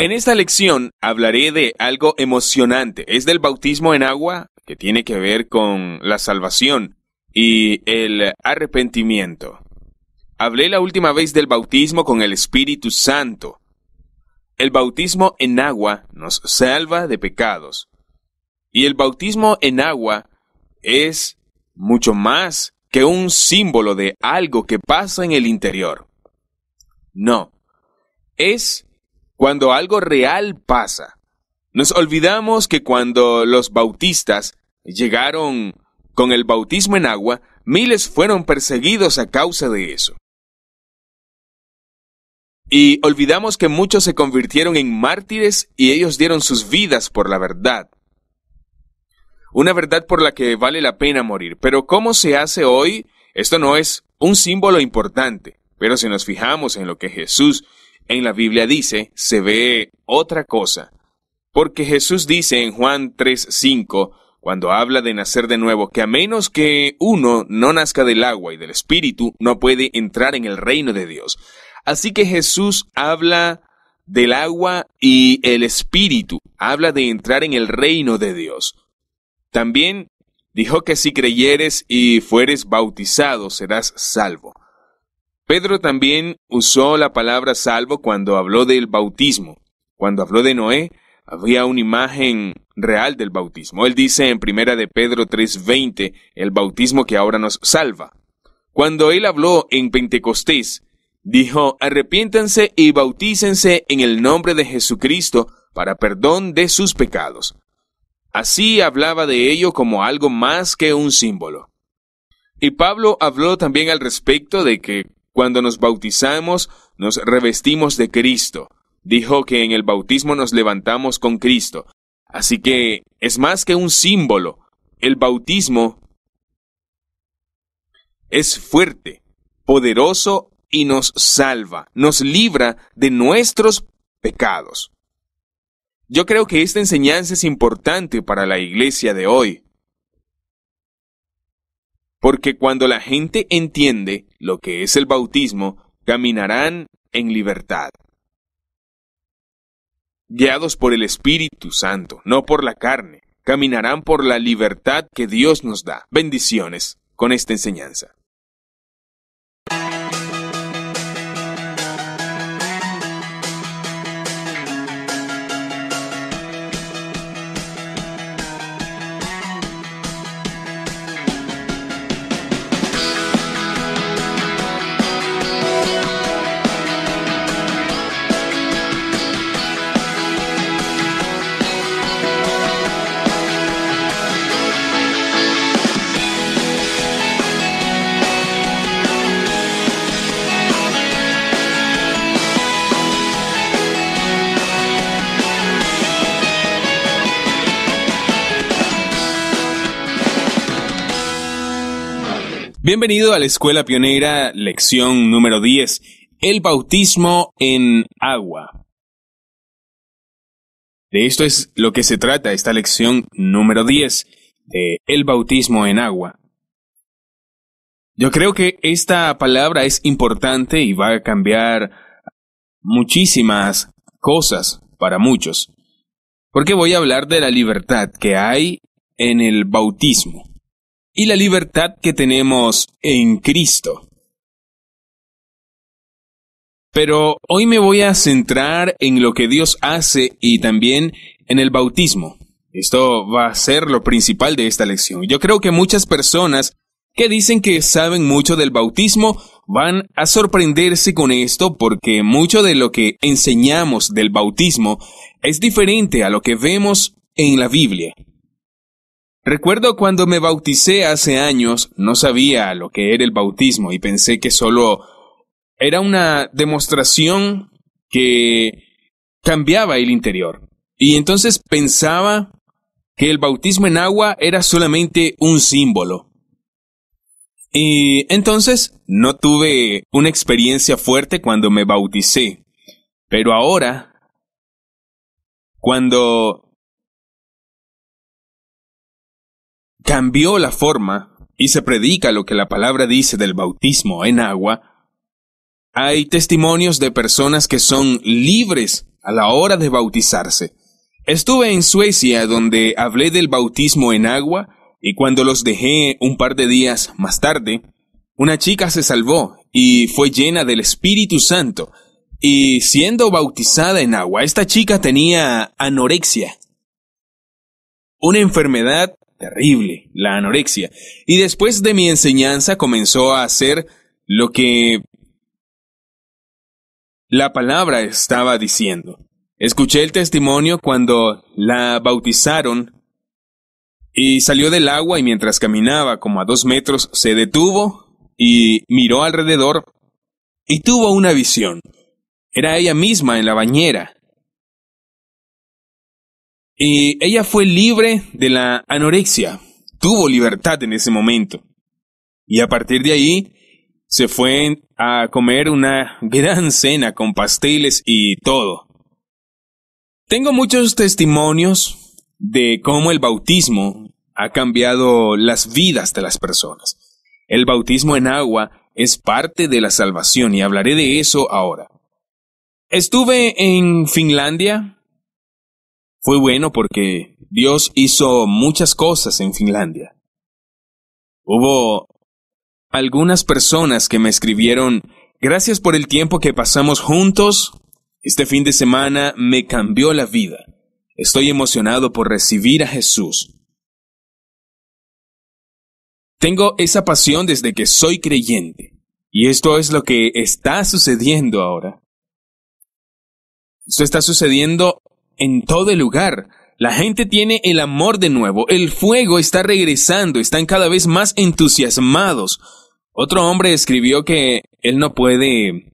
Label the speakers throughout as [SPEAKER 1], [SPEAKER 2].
[SPEAKER 1] En esta lección hablaré de algo emocionante, es del bautismo en agua que tiene que ver con la salvación y el arrepentimiento. Hablé la última vez del bautismo con el Espíritu Santo. El bautismo en agua nos salva de pecados. Y el bautismo en agua es mucho más que un símbolo de algo que pasa en el interior. No, es cuando algo real pasa. Nos olvidamos que cuando los bautistas llegaron con el bautismo en agua, miles fueron perseguidos a causa de eso. Y olvidamos que muchos se convirtieron en mártires y ellos dieron sus vidas por la verdad. Una verdad por la que vale la pena morir. Pero ¿cómo se hace hoy? Esto no es un símbolo importante. Pero si nos fijamos en lo que Jesús en la Biblia dice, se ve otra cosa. Porque Jesús dice en Juan 3:5, cuando habla de nacer de nuevo, que a menos que uno no nazca del agua y del espíritu, no puede entrar en el reino de Dios. Así que Jesús habla del agua y el espíritu, habla de entrar en el reino de Dios. También dijo que si creyeres y fueres bautizado serás salvo. Pedro también usó la palabra salvo cuando habló del bautismo. Cuando habló de Noé, había una imagen real del bautismo. Él dice en primera de Pedro 3:20, el bautismo que ahora nos salva. Cuando él habló en Pentecostés, dijo, arrepiéntanse y bautícense en el nombre de Jesucristo para perdón de sus pecados. Así hablaba de ello como algo más que un símbolo. Y Pablo habló también al respecto de que cuando nos bautizamos, nos revestimos de Cristo. Dijo que en el bautismo nos levantamos con Cristo. Así que es más que un símbolo. El bautismo es fuerte, poderoso y nos salva, nos libra de nuestros pecados. Yo creo que esta enseñanza es importante para la iglesia de hoy porque cuando la gente entiende lo que es el bautismo, caminarán en libertad. Guiados por el Espíritu Santo, no por la carne, caminarán por la libertad que Dios nos da. Bendiciones con esta enseñanza. Bienvenido a la Escuela Pionera, lección número 10, el bautismo en agua. De esto es lo que se trata esta lección número 10, eh, el bautismo en agua. Yo creo que esta palabra es importante y va a cambiar muchísimas cosas para muchos, porque voy a hablar de la
[SPEAKER 2] libertad que hay en el bautismo y la libertad que tenemos en Cristo. Pero
[SPEAKER 1] hoy me voy a centrar en lo que Dios hace y también en el bautismo. Esto va a ser lo principal de esta lección. Yo creo que muchas personas que dicen que saben mucho del bautismo van a sorprenderse con esto porque mucho de lo que enseñamos del bautismo es diferente a lo que vemos en la Biblia. Recuerdo cuando me bauticé hace años, no sabía lo que era el bautismo y pensé que solo era una demostración que cambiaba el interior. Y entonces pensaba que el bautismo en agua era solamente un símbolo. Y entonces no tuve una experiencia fuerte cuando me bauticé.
[SPEAKER 2] Pero ahora, cuando cambió la forma y se predica lo que
[SPEAKER 1] la palabra dice del bautismo en agua, hay testimonios de personas que son libres a la hora de bautizarse. Estuve en Suecia donde hablé del bautismo en agua y cuando los dejé un par de días más tarde, una chica se salvó y fue llena del Espíritu Santo y siendo bautizada en agua, esta chica tenía anorexia, una enfermedad terrible, la anorexia. Y después de mi enseñanza comenzó a hacer lo que la palabra estaba diciendo. Escuché el testimonio cuando la bautizaron y salió del agua y mientras caminaba como a dos metros se detuvo y miró alrededor y tuvo una visión. Era ella misma en la bañera, y ella fue libre de la anorexia, tuvo libertad en ese momento. Y a partir de ahí se fue a comer una gran cena con pasteles y todo. Tengo muchos testimonios de cómo el bautismo ha cambiado las vidas de las personas. El bautismo en agua es parte de la salvación y hablaré de eso ahora. Estuve en Finlandia fue bueno porque Dios hizo muchas cosas en Finlandia. Hubo algunas personas que me escribieron, gracias por el tiempo que pasamos juntos, este fin de semana me cambió la vida. Estoy emocionado por recibir
[SPEAKER 2] a Jesús. Tengo esa pasión desde que soy creyente, y esto es lo que está sucediendo ahora.
[SPEAKER 1] Esto está sucediendo en todo el lugar. La gente tiene el amor de nuevo, el fuego está regresando, están cada vez más entusiasmados. Otro hombre escribió que él no puede...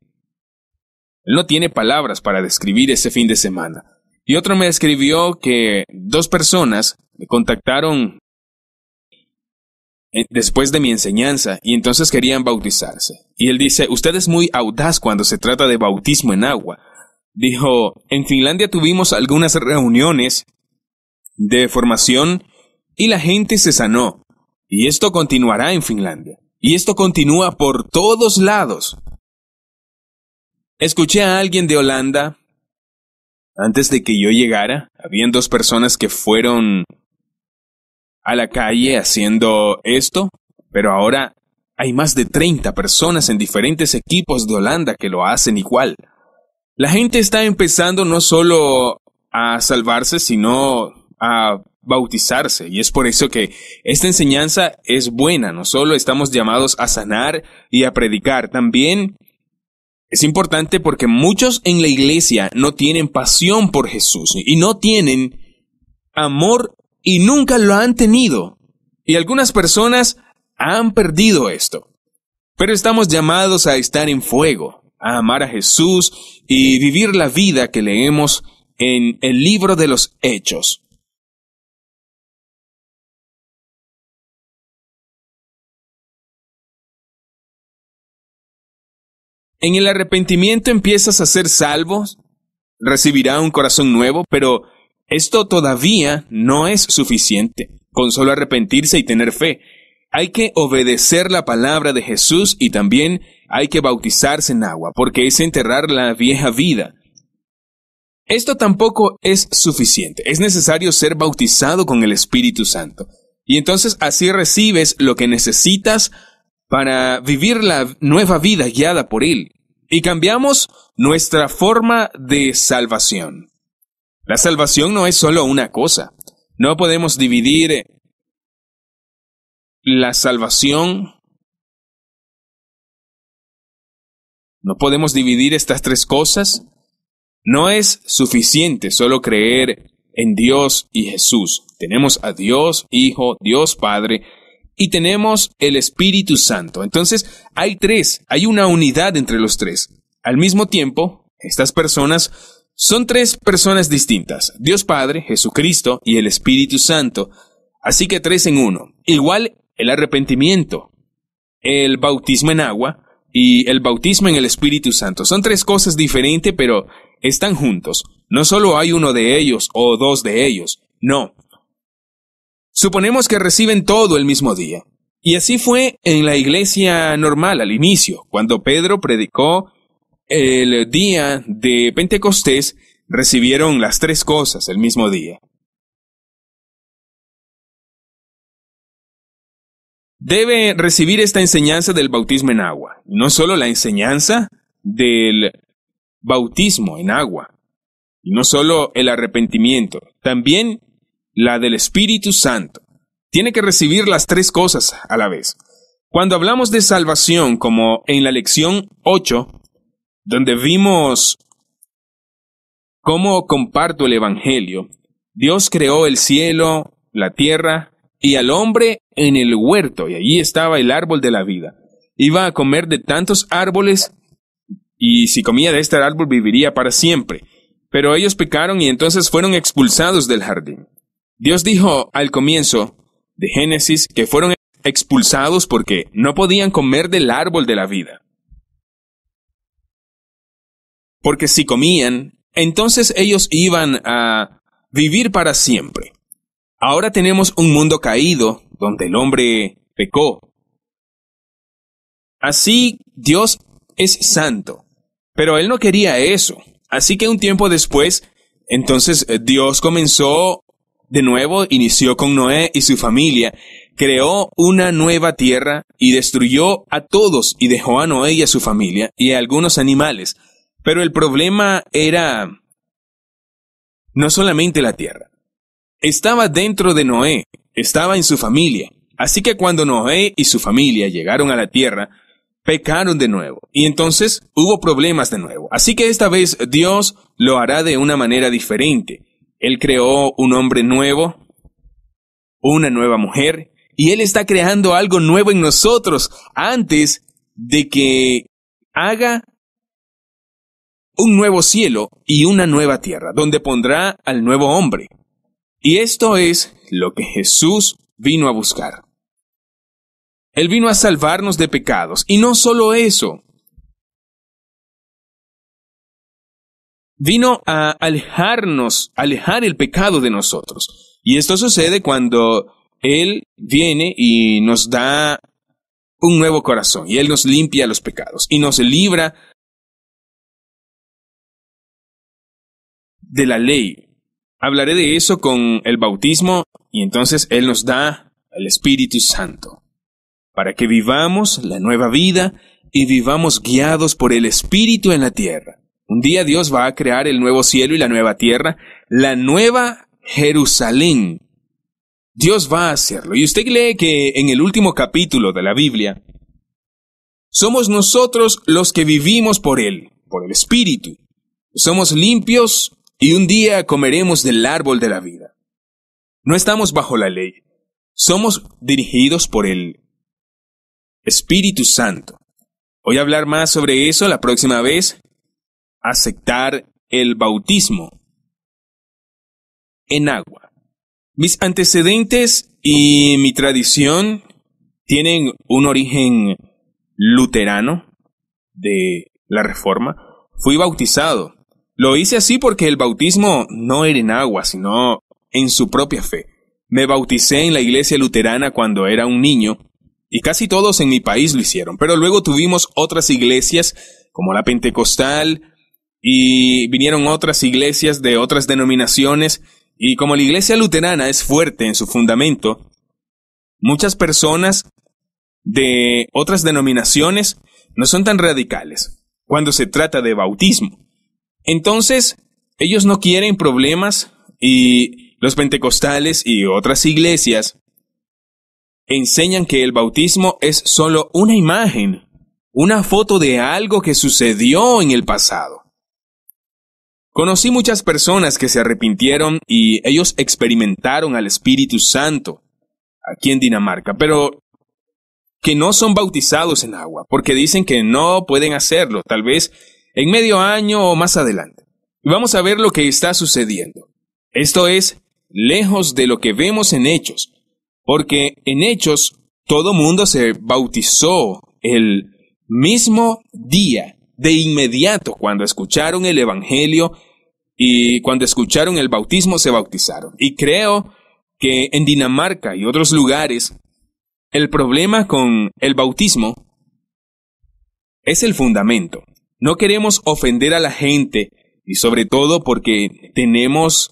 [SPEAKER 1] Él no tiene palabras para describir ese fin de semana. Y otro me escribió que dos
[SPEAKER 2] personas
[SPEAKER 1] me contactaron eh, después de mi enseñanza y entonces querían bautizarse. Y él dice, usted es muy audaz cuando se trata de bautismo en agua dijo, en Finlandia tuvimos algunas reuniones de formación y la gente se sanó. Y esto continuará en Finlandia. Y esto continúa por todos lados. Escuché a alguien de Holanda antes de que yo llegara. Habían dos personas que fueron a la calle haciendo esto, pero ahora hay más de 30 personas en diferentes equipos de Holanda que lo hacen igual. La gente está empezando no solo a salvarse, sino a bautizarse. Y es por eso que esta enseñanza es buena. No solo estamos llamados a sanar y a predicar, también es importante porque muchos en la iglesia no tienen pasión por Jesús y no tienen amor y nunca lo han tenido. Y algunas personas han perdido esto. Pero estamos llamados a estar en fuego, a amar a Jesús y
[SPEAKER 2] vivir la vida que leemos en el libro de los Hechos. En el arrepentimiento empiezas a ser salvos, recibirá un corazón nuevo, pero esto todavía no
[SPEAKER 1] es suficiente con solo arrepentirse y tener fe hay que obedecer la palabra de Jesús y también hay que bautizarse en agua, porque es enterrar la vieja vida. Esto tampoco es suficiente, es necesario ser bautizado con el Espíritu Santo. Y entonces así recibes lo que necesitas para vivir la nueva vida guiada por Él. Y cambiamos nuestra forma de salvación. La salvación no es solo una cosa.
[SPEAKER 2] No podemos dividir la salvación. No podemos dividir estas tres cosas. No es suficiente solo creer en Dios y Jesús.
[SPEAKER 1] Tenemos a Dios Hijo, Dios Padre y tenemos el Espíritu Santo. Entonces hay tres, hay una unidad entre los tres. Al mismo tiempo, estas personas son tres personas distintas. Dios Padre, Jesucristo y el Espíritu Santo. Así que tres en uno. Igual el arrepentimiento, el bautismo en agua y el bautismo en el Espíritu Santo. Son tres cosas diferentes, pero están juntos. No solo hay uno de ellos o dos de ellos, no. Suponemos que reciben todo el mismo día. Y así fue en la iglesia normal al inicio, cuando Pedro predicó el día
[SPEAKER 2] de Pentecostés, recibieron las tres cosas el mismo día. debe recibir esta enseñanza del bautismo en agua. No solo la enseñanza del bautismo
[SPEAKER 1] en agua, y no solo el arrepentimiento, también la del Espíritu Santo. Tiene que recibir las tres cosas a la vez. Cuando hablamos de salvación, como en la lección 8, donde vimos cómo comparto el Evangelio, Dios creó el cielo, la tierra, y al hombre en el huerto, y allí estaba el árbol de la vida. Iba a comer de tantos árboles, y si comía de este árbol viviría para siempre. Pero ellos pecaron y entonces fueron expulsados del jardín. Dios dijo al comienzo de Génesis que fueron expulsados porque no podían comer del árbol de la vida. Porque si comían, entonces ellos iban a vivir para siempre. Ahora tenemos un mundo caído donde el hombre pecó. Así Dios es santo, pero él no quería eso. Así que un tiempo después, entonces eh, Dios comenzó de nuevo, inició con Noé y su familia, creó una nueva tierra y destruyó a todos y dejó a Noé y a su familia y a algunos animales. Pero el problema era no solamente la tierra estaba dentro de Noé, estaba en su familia. Así que cuando Noé y su familia llegaron a la tierra, pecaron de nuevo. Y entonces hubo problemas de nuevo. Así que esta vez Dios lo hará de una manera diferente. Él creó un hombre nuevo, una nueva mujer, y Él está creando algo nuevo en nosotros antes de que haga un nuevo cielo y una nueva tierra, donde pondrá al nuevo hombre. Y esto es
[SPEAKER 2] lo que Jesús vino a buscar. Él vino a salvarnos de pecados. Y no solo eso, vino a alejarnos, alejar el pecado de nosotros. Y esto
[SPEAKER 1] sucede cuando Él viene y nos da un nuevo
[SPEAKER 2] corazón y Él nos limpia los pecados y nos libra de la ley hablaré de eso con el bautismo
[SPEAKER 1] y entonces Él nos da el Espíritu Santo, para que vivamos la nueva vida y vivamos guiados por el Espíritu en la tierra. Un día Dios va a crear el nuevo cielo y la nueva tierra, la nueva Jerusalén. Dios va a hacerlo. Y usted lee que en el último capítulo de la Biblia, somos nosotros los que vivimos por Él, por el Espíritu. Somos limpios y un día comeremos del árbol de la vida. No estamos bajo la ley, somos dirigidos por el Espíritu Santo. Voy a hablar más sobre eso la próxima vez. Aceptar el bautismo en agua. Mis antecedentes y mi tradición tienen un origen luterano de la Reforma. Fui bautizado lo hice así porque el bautismo no era en agua, sino en su propia fe. Me bauticé en la iglesia luterana cuando era un niño, y casi todos en mi país lo hicieron, pero luego tuvimos otras iglesias, como la pentecostal, y vinieron otras iglesias de otras denominaciones, y como la iglesia luterana es fuerte en su fundamento, muchas personas de otras denominaciones no son tan radicales cuando se trata de bautismo. Entonces, ellos no quieren problemas y los pentecostales y otras iglesias enseñan que el bautismo es solo una imagen, una foto de algo que sucedió en el pasado. Conocí muchas personas que se arrepintieron y ellos experimentaron al Espíritu Santo aquí en Dinamarca, pero que no son bautizados en agua, porque dicen que no pueden hacerlo, tal vez en medio año o más adelante. Y vamos a ver lo que está sucediendo. Esto es lejos de lo que vemos en Hechos, porque en Hechos todo mundo se bautizó el mismo día, de inmediato, cuando escucharon el Evangelio y cuando escucharon el bautismo se bautizaron. Y creo que en Dinamarca y otros lugares, el problema con el bautismo es el fundamento. No queremos ofender a la gente, y sobre todo porque tenemos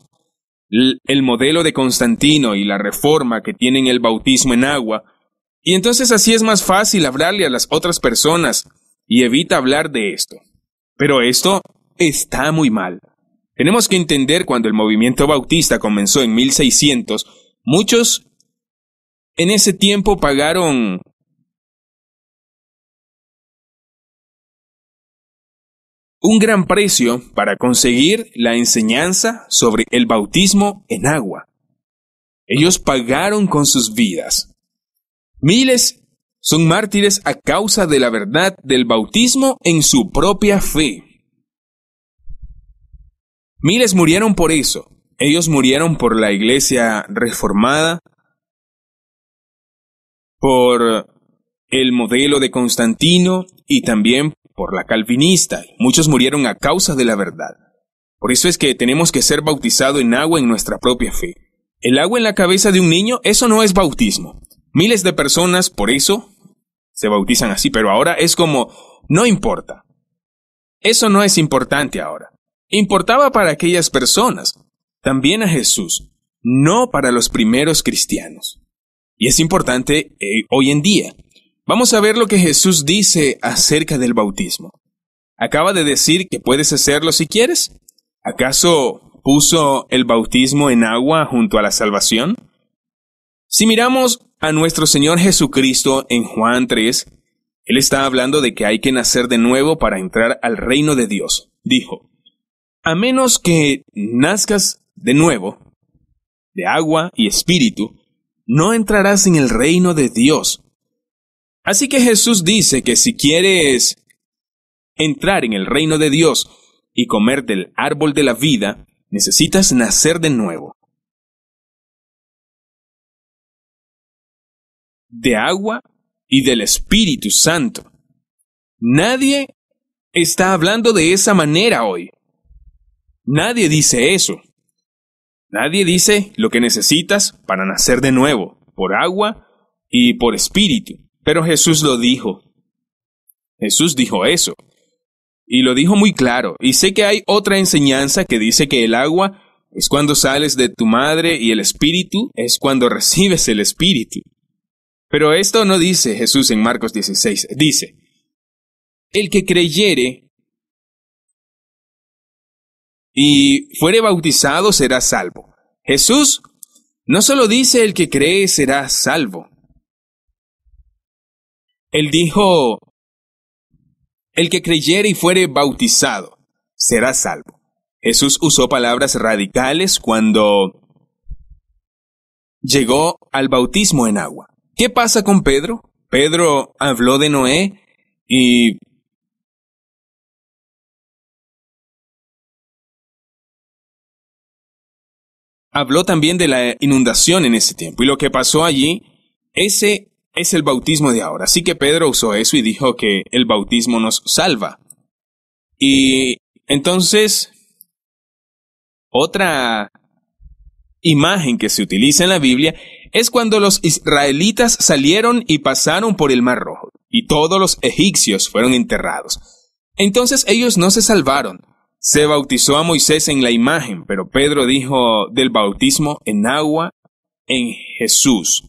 [SPEAKER 1] el modelo de Constantino y la reforma que tienen el bautismo en agua, y entonces así es más fácil hablarle a las otras personas y evita hablar de esto. Pero esto está muy mal. Tenemos que entender cuando el movimiento bautista comenzó en 1600,
[SPEAKER 2] muchos en ese tiempo pagaron un gran precio para conseguir la enseñanza sobre el bautismo en agua.
[SPEAKER 1] Ellos pagaron con sus vidas. Miles son mártires a causa de la verdad del bautismo en su propia fe. Miles murieron por eso. Ellos murieron por la iglesia reformada, por el modelo de Constantino y también por la calvinista, muchos murieron a causa de la verdad. Por eso es que tenemos que ser bautizado en agua en nuestra propia fe. El agua en la cabeza de un niño, eso no es bautismo. Miles de personas, por eso, se bautizan así, pero ahora es como, no importa. Eso no es importante ahora. Importaba para aquellas personas, también a Jesús, no para los primeros cristianos. Y es importante eh, hoy en día. Vamos a ver lo que Jesús dice acerca del bautismo. Acaba de decir que puedes hacerlo si quieres. ¿Acaso puso el bautismo en agua junto a la salvación? Si miramos a nuestro Señor Jesucristo en Juan 3, Él está hablando de que hay que nacer de nuevo para entrar al reino de Dios. Dijo, a menos que nazcas de nuevo, de agua y espíritu, no entrarás en el reino de Dios. Así que Jesús dice que si quieres entrar en el reino de Dios y comer
[SPEAKER 2] del árbol de la vida, necesitas nacer de nuevo. De agua y del Espíritu Santo. Nadie está hablando de esa manera hoy.
[SPEAKER 1] Nadie dice eso. Nadie dice lo que necesitas para nacer de nuevo, por agua y por espíritu. Pero Jesús lo dijo. Jesús dijo eso. Y lo dijo muy claro. Y sé que hay otra enseñanza que dice que el agua es cuando sales de tu madre y el espíritu es
[SPEAKER 2] cuando recibes el espíritu. Pero esto no dice Jesús en Marcos 16. Dice, el que creyere y fuere bautizado será salvo. Jesús no solo
[SPEAKER 1] dice el que cree será salvo, él dijo, el que creyere y fuere bautizado será salvo. Jesús usó palabras radicales cuando
[SPEAKER 2] llegó al bautismo en agua. ¿Qué pasa con Pedro? Pedro habló de Noé y habló también de la inundación en ese tiempo y lo que pasó allí, ese es el bautismo de ahora. Así que Pedro usó eso
[SPEAKER 1] y dijo que el bautismo nos salva. Y entonces, otra imagen que se utiliza en la Biblia es cuando los israelitas salieron y pasaron por el Mar Rojo, y todos los egipcios fueron enterrados. Entonces ellos no se salvaron. Se bautizó a Moisés en la imagen, pero Pedro dijo del bautismo en agua en Jesús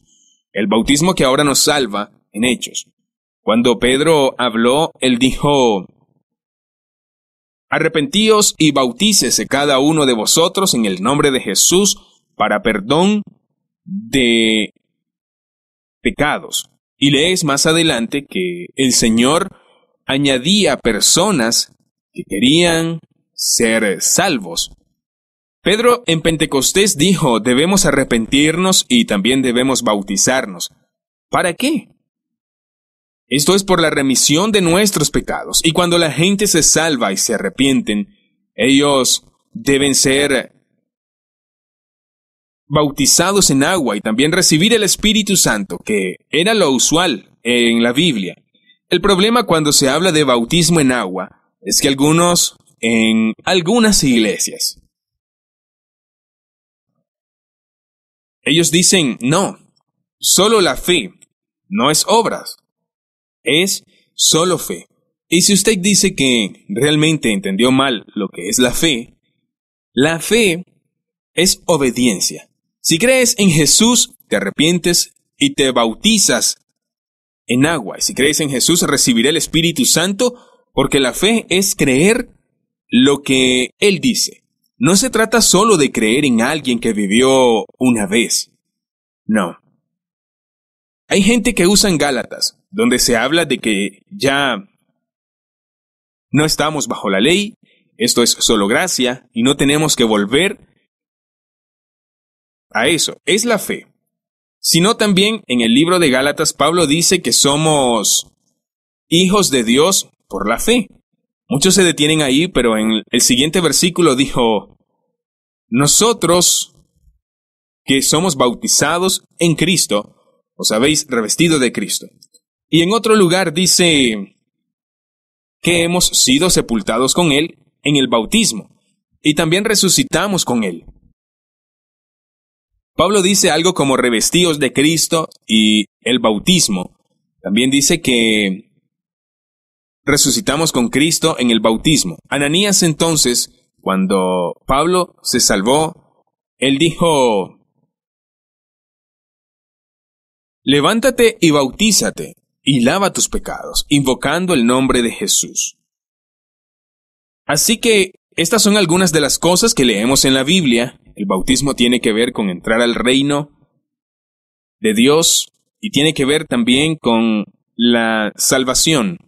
[SPEAKER 1] el bautismo que ahora nos salva en hechos. Cuando Pedro habló, él dijo, Arrepentíos y bautícese cada uno de vosotros en el nombre de Jesús para perdón de pecados. Y lees más adelante que el Señor añadía personas que querían ser salvos Pedro en Pentecostés dijo, debemos arrepentirnos y también debemos bautizarnos. ¿Para qué? Esto es por la remisión de nuestros pecados. Y cuando la gente se salva y se arrepienten, ellos deben ser bautizados en agua y también recibir el Espíritu Santo, que era lo usual en la Biblia.
[SPEAKER 2] El problema cuando se habla de bautismo en agua es que algunos, en algunas iglesias, Ellos dicen, no, solo la fe, no es obras, es
[SPEAKER 1] solo fe. Y si usted dice que realmente entendió mal lo que es la fe, la fe es obediencia. Si crees en Jesús, te arrepientes y te bautizas en agua. Y si crees en Jesús, recibiré el Espíritu Santo, porque la fe es creer lo que Él dice. No se trata solo de creer en alguien que vivió una vez. No. Hay gente que usa en Gálatas, donde se habla de que ya no estamos bajo la ley, esto es solo gracia, y no tenemos que volver a eso. Es la fe. Sino también en el libro de Gálatas, Pablo dice que somos hijos de Dios por la fe. Muchos se detienen ahí, pero en el siguiente versículo dijo, nosotros que somos bautizados en Cristo, os habéis revestido de Cristo. Y en otro lugar dice que hemos sido sepultados con Él en el bautismo, y también resucitamos con Él. Pablo dice algo como revestidos de Cristo y el bautismo. También dice que resucitamos con Cristo en el bautismo. Ananías entonces,
[SPEAKER 2] cuando Pablo se salvó, él dijo, levántate y bautízate y lava tus pecados, invocando el nombre de Jesús. Así que estas son
[SPEAKER 1] algunas de las cosas que leemos en la Biblia. El bautismo tiene que ver con entrar al reino de Dios y tiene que ver también con la salvación.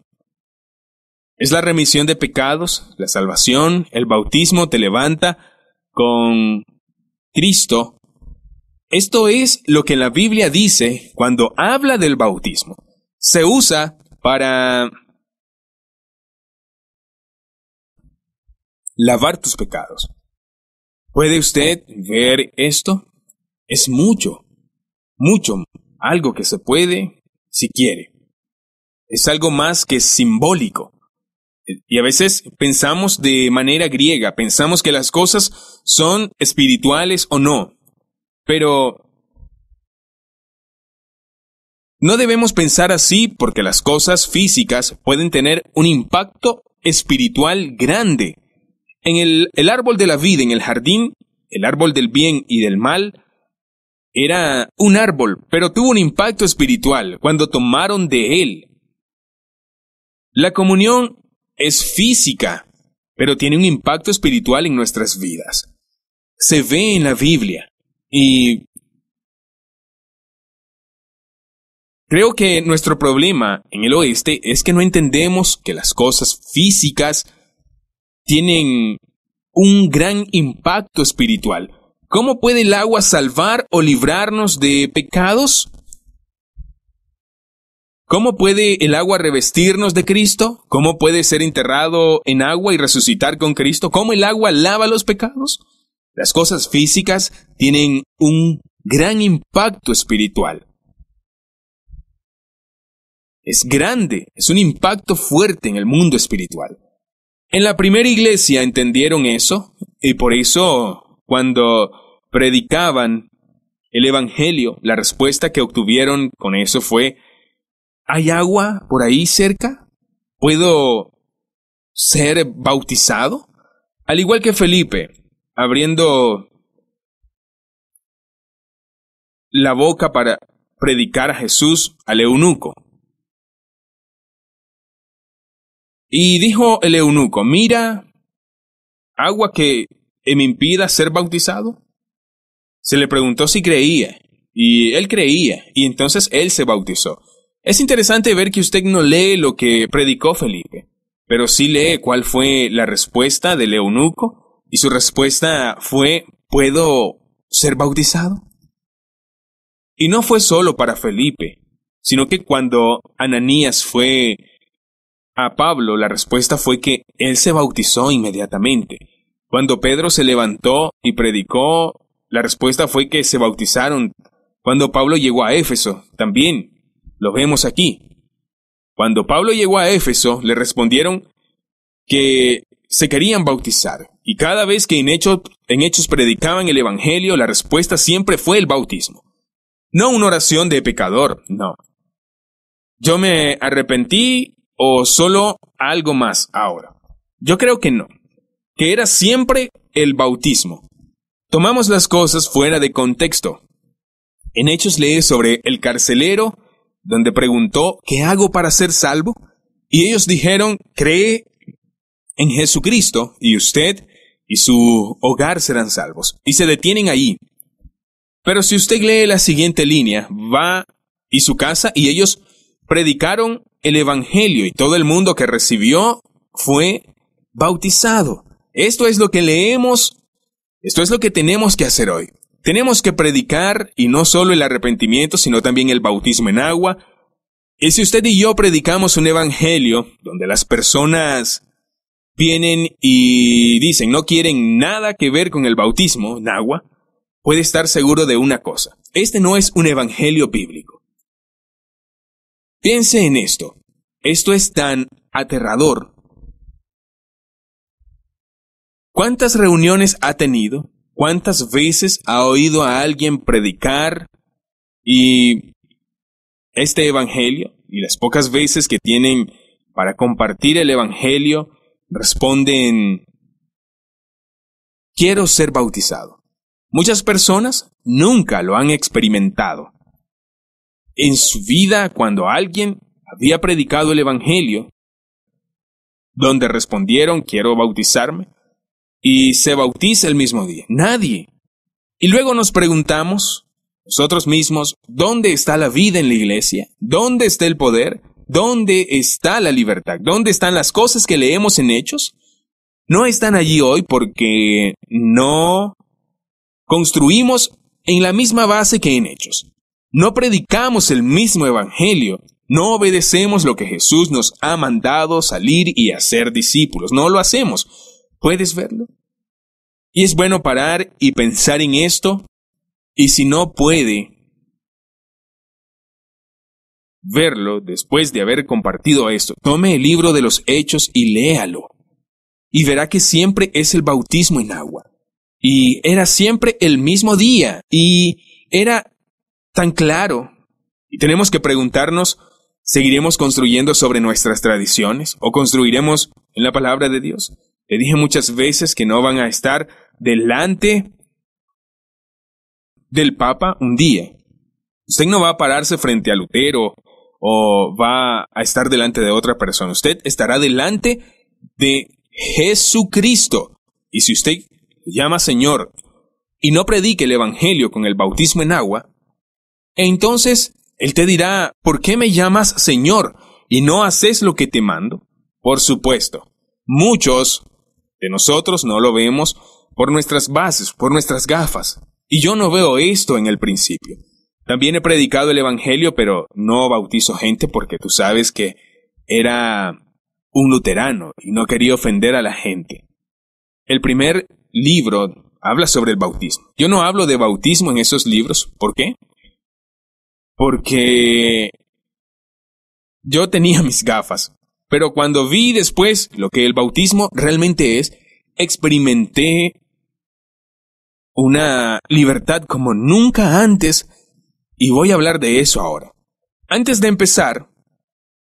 [SPEAKER 1] Es la remisión de pecados, la salvación, el bautismo te levanta con Cristo. Esto es
[SPEAKER 2] lo que la Biblia dice cuando habla del bautismo. Se usa para lavar tus pecados. ¿Puede usted ver esto? Es mucho,
[SPEAKER 1] mucho, algo que se puede si quiere. Es algo más que simbólico. Y a veces pensamos de manera griega, pensamos que las cosas son espirituales o no. Pero no debemos pensar así porque las cosas físicas pueden tener un impacto espiritual grande. En el, el árbol de la vida, en el jardín, el árbol del bien y del mal, era un árbol, pero tuvo un impacto espiritual cuando tomaron de él. La comunión es física, pero tiene un impacto espiritual
[SPEAKER 2] en nuestras vidas. Se ve en la Biblia y creo que nuestro problema en el oeste es
[SPEAKER 1] que no entendemos que las cosas físicas tienen un gran impacto espiritual. ¿Cómo puede el agua salvar o librarnos de pecados? ¿Cómo puede el agua revestirnos de Cristo? ¿Cómo puede ser enterrado en agua y resucitar con Cristo? ¿Cómo el agua
[SPEAKER 2] lava los pecados? Las cosas físicas tienen un gran impacto espiritual. Es grande, es un
[SPEAKER 1] impacto fuerte en el mundo espiritual. En la primera iglesia entendieron eso y por eso cuando predicaban el Evangelio, la respuesta que obtuvieron con eso fue ¿Hay agua por ahí cerca?
[SPEAKER 2] ¿Puedo ser bautizado? Al igual que Felipe, abriendo la boca para predicar a Jesús al eunuco. Y dijo el eunuco, mira, agua que me impida ser bautizado. Se le preguntó si creía,
[SPEAKER 1] y él creía, y entonces él se bautizó. Es interesante ver que usted no lee lo que predicó Felipe, pero sí lee cuál fue la respuesta del eunuco, y su respuesta fue ¿Puedo ser bautizado? Y no fue solo para Felipe, sino que cuando Ananías fue a Pablo, la respuesta fue que él se bautizó inmediatamente. Cuando Pedro se levantó y predicó, la respuesta fue que se bautizaron. Cuando Pablo llegó a Éfeso, también lo vemos aquí. Cuando Pablo llegó a Éfeso, le respondieron que se querían bautizar, y cada vez que en hechos, predicaban el Evangelio, la respuesta siempre fue el bautismo. No una oración de pecador, no. Yo me arrepentí o solo algo más ahora. Yo creo que no, que era siempre el bautismo. Tomamos las cosas fuera de contexto. En Hechos lees sobre el carcelero donde preguntó, ¿qué hago para ser salvo? Y ellos dijeron, cree en Jesucristo y usted y su hogar serán salvos. Y se detienen ahí. Pero si usted lee la siguiente línea, va y su casa y ellos predicaron el Evangelio y todo el mundo que recibió fue bautizado. Esto es lo que leemos, esto es lo que tenemos que hacer hoy. Tenemos que predicar y no solo el arrepentimiento, sino también el bautismo en agua. Y si usted y yo predicamos un evangelio donde las personas vienen y dicen no quieren nada que ver con el bautismo en agua, puede estar seguro de una cosa. Este no
[SPEAKER 2] es un evangelio bíblico. Piense en esto. Esto es tan aterrador. ¿Cuántas
[SPEAKER 1] reuniones ha tenido? ¿Cuántas veces ha oído a alguien predicar y este evangelio y las pocas veces que tienen para compartir el evangelio responden quiero ser bautizado? Muchas personas nunca lo han experimentado. En su vida, cuando alguien había predicado el Evangelio, donde respondieron quiero bautizarme, y se bautiza el mismo día. Nadie. Y luego nos preguntamos nosotros mismos, ¿dónde está la vida en la iglesia? ¿Dónde está el poder? ¿Dónde está la libertad? ¿Dónde están las cosas que leemos en hechos? No están allí hoy porque no construimos en la misma base que en hechos. No predicamos el mismo evangelio. No obedecemos lo que Jesús nos ha mandado salir y hacer discípulos. No lo hacemos ¿Puedes verlo?
[SPEAKER 2] Y es bueno parar y pensar en esto, y si no puede verlo después de haber compartido esto,
[SPEAKER 1] tome el libro de los hechos y léalo, y verá que siempre es el bautismo en agua, y era siempre el mismo día, y era tan claro. Y tenemos que preguntarnos, ¿seguiremos construyendo sobre nuestras tradiciones o construiremos en la palabra de Dios? Le dije muchas veces que no van a estar delante del Papa un día. Usted no va a pararse frente a Lutero o va a estar delante de otra persona. Usted estará delante de Jesucristo. Y si usted llama Señor y no predique el Evangelio con el bautismo en agua, entonces Él te dirá, ¿por qué me llamas Señor y no haces lo que te mando? Por supuesto, muchos de nosotros no lo vemos por nuestras bases, por nuestras gafas. Y yo no veo esto en el principio. También he predicado el Evangelio, pero no bautizo gente porque tú sabes que era un luterano y no quería ofender a la gente. El primer libro habla sobre el bautismo. Yo no hablo de bautismo en esos libros. ¿Por qué? Porque yo tenía mis gafas pero cuando vi después lo que el bautismo realmente es, experimenté una libertad como nunca antes y voy a hablar de eso ahora. Antes de empezar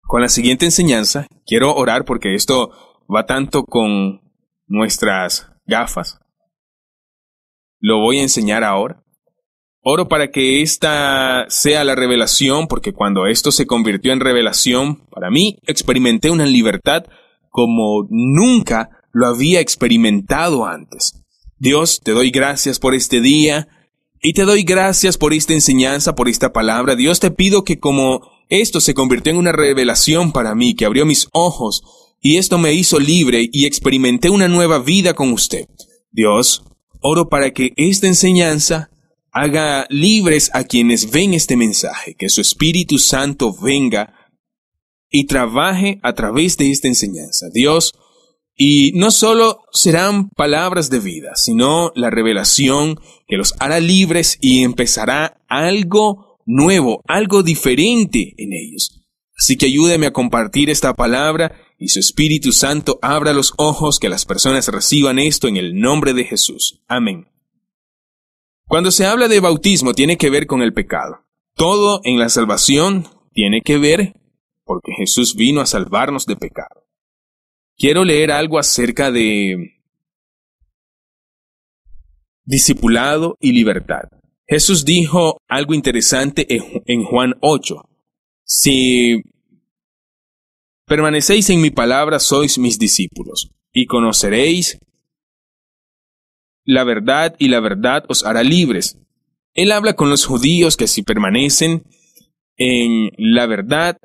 [SPEAKER 1] con la siguiente enseñanza, quiero orar porque esto va tanto con nuestras gafas. Lo voy a enseñar ahora. Oro para que esta sea la revelación, porque cuando esto se convirtió en revelación, para mí experimenté una libertad como nunca lo había experimentado antes. Dios, te doy gracias por este día y te doy gracias por esta enseñanza, por esta palabra. Dios, te pido que como esto se convirtió en una revelación para mí, que abrió mis ojos y esto me hizo libre y experimenté una nueva vida con usted. Dios, oro para que esta enseñanza haga libres a quienes ven este mensaje, que su Espíritu Santo venga y trabaje a través de esta enseñanza. Dios, y no solo serán palabras de vida, sino la revelación que los hará libres y empezará algo nuevo, algo diferente en ellos. Así que ayúdeme a compartir esta palabra y su Espíritu Santo abra los ojos que las personas reciban esto en el nombre de Jesús. Amén. Cuando se habla de bautismo tiene que ver con el pecado. Todo en la salvación tiene que ver porque Jesús vino a salvarnos
[SPEAKER 2] de pecado. Quiero leer algo acerca de discipulado y libertad. Jesús dijo algo interesante
[SPEAKER 1] en Juan 8. Si permanecéis en mi palabra, sois mis discípulos, y conoceréis la verdad y la verdad os hará libres. Él habla con los judíos que si permanecen en la verdad,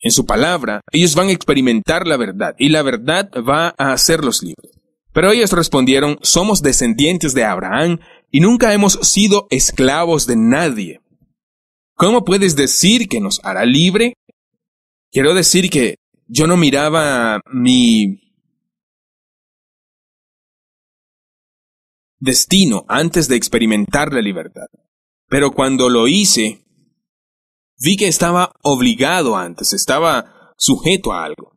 [SPEAKER 1] en su palabra, ellos van a experimentar la verdad y la verdad va a hacerlos libres. Pero ellos respondieron, somos descendientes de Abraham y nunca hemos sido esclavos de nadie.
[SPEAKER 2] ¿Cómo puedes decir que nos hará libre? Quiero decir que yo no miraba mi destino antes de experimentar la libertad. Pero cuando lo
[SPEAKER 1] hice, vi que estaba obligado antes, estaba sujeto a algo.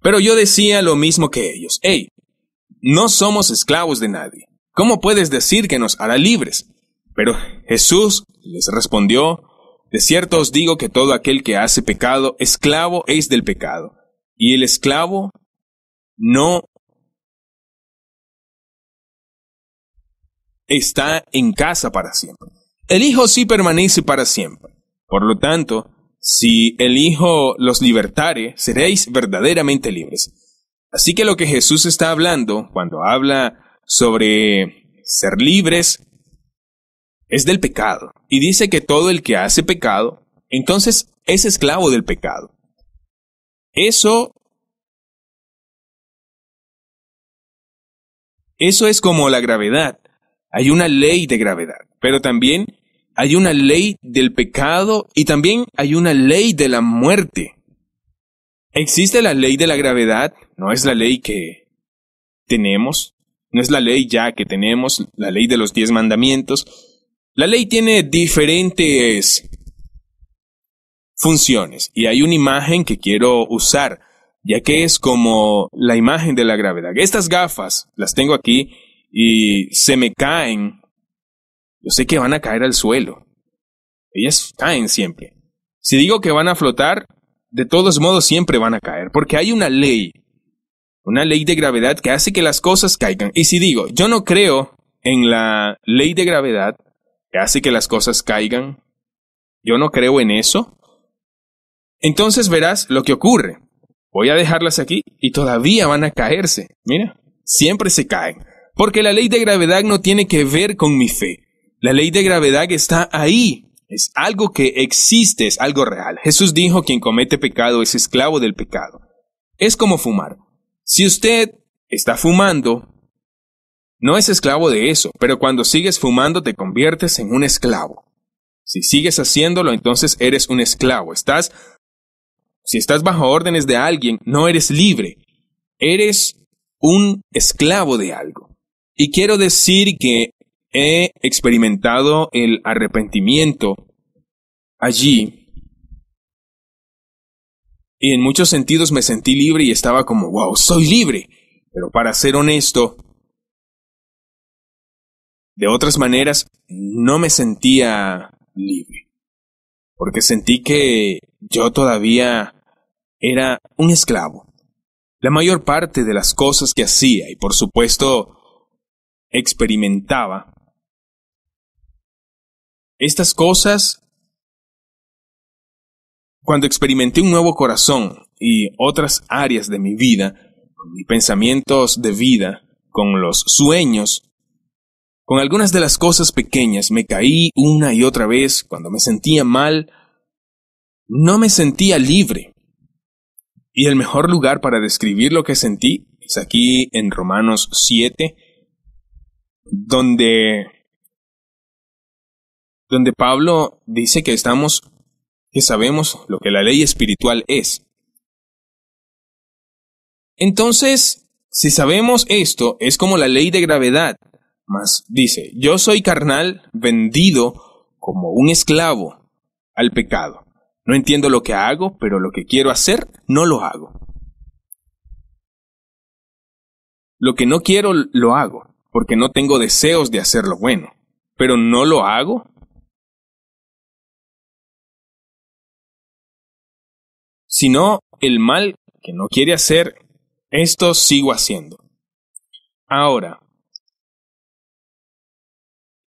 [SPEAKER 1] Pero yo decía lo mismo que ellos. Hey, no somos esclavos de nadie. ¿Cómo puedes decir que nos hará libres? Pero Jesús les respondió,
[SPEAKER 2] de cierto os digo que todo aquel que hace pecado, esclavo es del pecado. Y el esclavo no está en casa para siempre. El Hijo sí permanece para
[SPEAKER 1] siempre. Por lo tanto, si el Hijo los libertare, seréis verdaderamente libres. Así que lo que Jesús está hablando cuando habla sobre ser libres es del pecado. Y dice que todo el
[SPEAKER 2] que hace pecado, entonces es esclavo del pecado. Eso... Eso es como la gravedad. Hay una ley de gravedad, pero también hay una ley
[SPEAKER 1] del pecado y también hay una ley de la muerte. Existe la ley de la gravedad, no es la ley que tenemos, no es la ley ya que tenemos, la ley de los diez mandamientos. La ley tiene diferentes funciones y hay una imagen que quiero usar, ya que es como la imagen de la gravedad. Estas gafas las tengo aquí y se me caen, yo sé que van a caer al suelo. Ellas caen siempre. Si digo que van a flotar, de todos modos siempre van a caer, porque hay una ley, una ley de gravedad que hace que las cosas caigan. Y si digo, yo no creo en la ley de gravedad que hace que las cosas caigan, yo no creo en eso, entonces verás lo que ocurre. Voy a dejarlas aquí y todavía van a caerse. Mira, siempre se caen. Porque la ley de gravedad no tiene que ver con mi fe. La ley de gravedad está ahí. Es algo que existe, es algo real. Jesús dijo, quien comete pecado es esclavo del pecado. Es como fumar. Si usted está fumando, no es esclavo de eso, pero cuando sigues fumando te conviertes en un esclavo. Si sigues haciéndolo, entonces eres un esclavo. Estás si estás bajo órdenes de alguien, no eres libre. Eres un esclavo de algo. Y quiero decir que he experimentado el arrepentimiento
[SPEAKER 2] allí. Y en muchos sentidos me sentí libre y estaba como, wow, soy libre. Pero para ser honesto,
[SPEAKER 1] de otras maneras, no me sentía libre. Porque sentí que yo todavía era un esclavo. La mayor parte de las cosas que hacía, y por supuesto,
[SPEAKER 2] experimentaba. Estas cosas, cuando experimenté un nuevo corazón y otras
[SPEAKER 1] áreas de mi vida, con mis pensamientos de vida, con los sueños, con algunas de las cosas pequeñas me caí una y otra vez cuando me sentía mal, no me sentía libre. Y el mejor lugar para describir lo que sentí es aquí en Romanos 7,
[SPEAKER 2] donde, donde Pablo dice que estamos, que sabemos lo que la ley espiritual es.
[SPEAKER 1] Entonces, si sabemos esto, es como la ley de gravedad. más dice, yo soy carnal, vendido como un esclavo al pecado. No entiendo lo que hago, pero lo que quiero hacer, no lo hago.
[SPEAKER 2] Lo que no quiero, lo hago porque no tengo deseos de hacer lo bueno, pero no lo hago. Sino el mal que no quiere hacer, esto sigo haciendo. Ahora,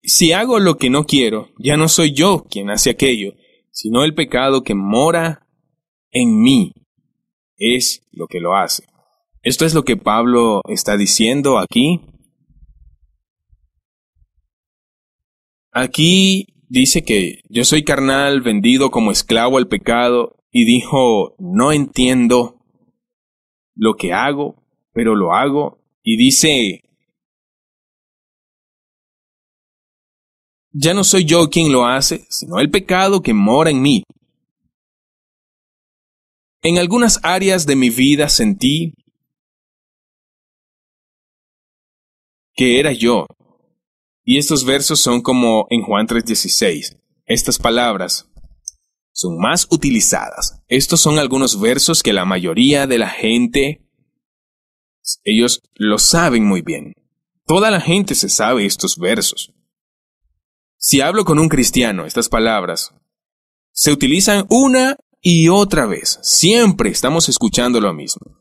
[SPEAKER 1] si hago lo que no quiero, ya no soy yo quien hace aquello, sino el pecado que mora en mí es lo que lo hace. Esto es lo que Pablo está diciendo aquí Aquí dice que yo soy carnal, vendido como esclavo al pecado, y dijo, no entiendo
[SPEAKER 2] lo que hago, pero lo hago, y dice, ya no soy yo quien lo hace, sino el pecado que mora en mí. En algunas áreas de mi vida sentí que era yo y estos versos son como en Juan 3:16. Estas palabras
[SPEAKER 1] son más utilizadas. Estos son algunos versos que la mayoría de la gente, ellos lo saben muy bien. Toda la gente se sabe estos versos. Si hablo con un cristiano, estas palabras se utilizan una y otra vez. Siempre estamos escuchando lo mismo.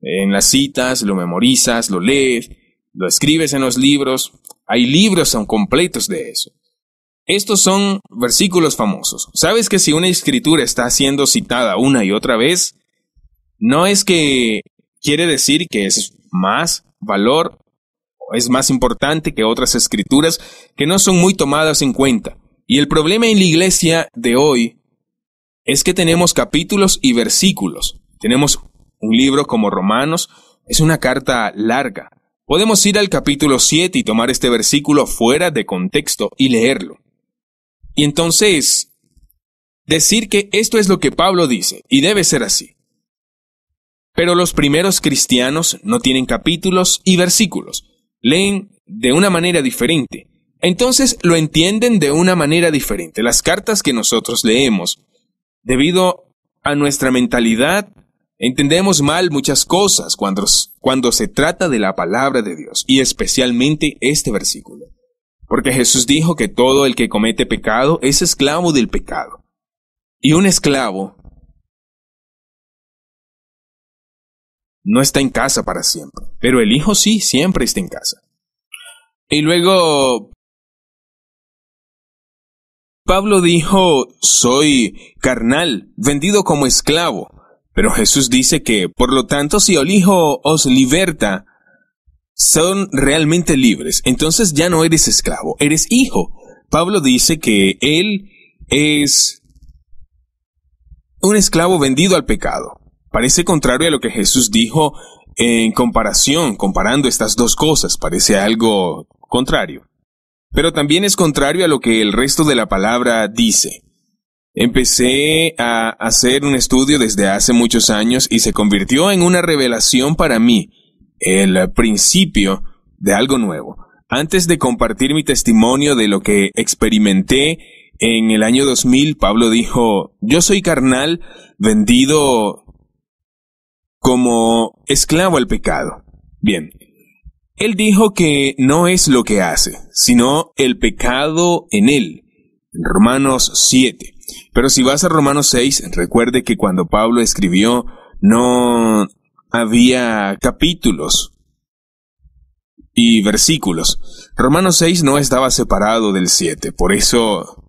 [SPEAKER 1] En las citas, lo memorizas, lo lees, lo escribes en los libros, hay libros completos de eso. Estos son versículos famosos. ¿Sabes que si una escritura está siendo citada una y otra vez, no es que quiere decir que es más valor o es más importante que otras escrituras que no son muy tomadas en cuenta? Y el problema en la iglesia de hoy es que tenemos capítulos y versículos. Tenemos un libro como Romanos, es una carta larga. Podemos ir al capítulo 7 y tomar este versículo fuera de contexto y leerlo. Y entonces, decir que esto es lo que Pablo dice, y debe ser así. Pero los primeros cristianos no tienen capítulos y versículos, leen de una manera diferente. Entonces lo entienden de una manera diferente. Las cartas que nosotros leemos, debido a nuestra mentalidad Entendemos mal muchas cosas cuando, cuando se trata de la palabra de Dios, y especialmente este
[SPEAKER 2] versículo. Porque Jesús dijo que todo el que comete pecado es esclavo del pecado. Y un esclavo no está en casa para siempre, pero el hijo sí, siempre está en casa. Y luego Pablo dijo, soy carnal, vendido como esclavo. Pero Jesús dice que, por lo
[SPEAKER 1] tanto, si el Hijo os liberta, son realmente libres. Entonces ya no eres esclavo, eres hijo. Pablo dice que él es un esclavo vendido al pecado. Parece contrario a lo que Jesús dijo en comparación, comparando estas dos cosas, parece algo contrario. Pero también es contrario a lo que el resto de la palabra dice. Empecé a hacer un estudio desde hace muchos años y se convirtió en una revelación para mí, el principio de algo nuevo. Antes de compartir mi testimonio de lo que experimenté en el año 2000, Pablo dijo, yo soy carnal vendido como esclavo al pecado. Bien, él dijo que no es lo que hace, sino el pecado en él Romanos 7. Pero si vas a Romanos 6, recuerde que cuando Pablo escribió no había capítulos y versículos. Romanos 6 no estaba separado del 7, por eso,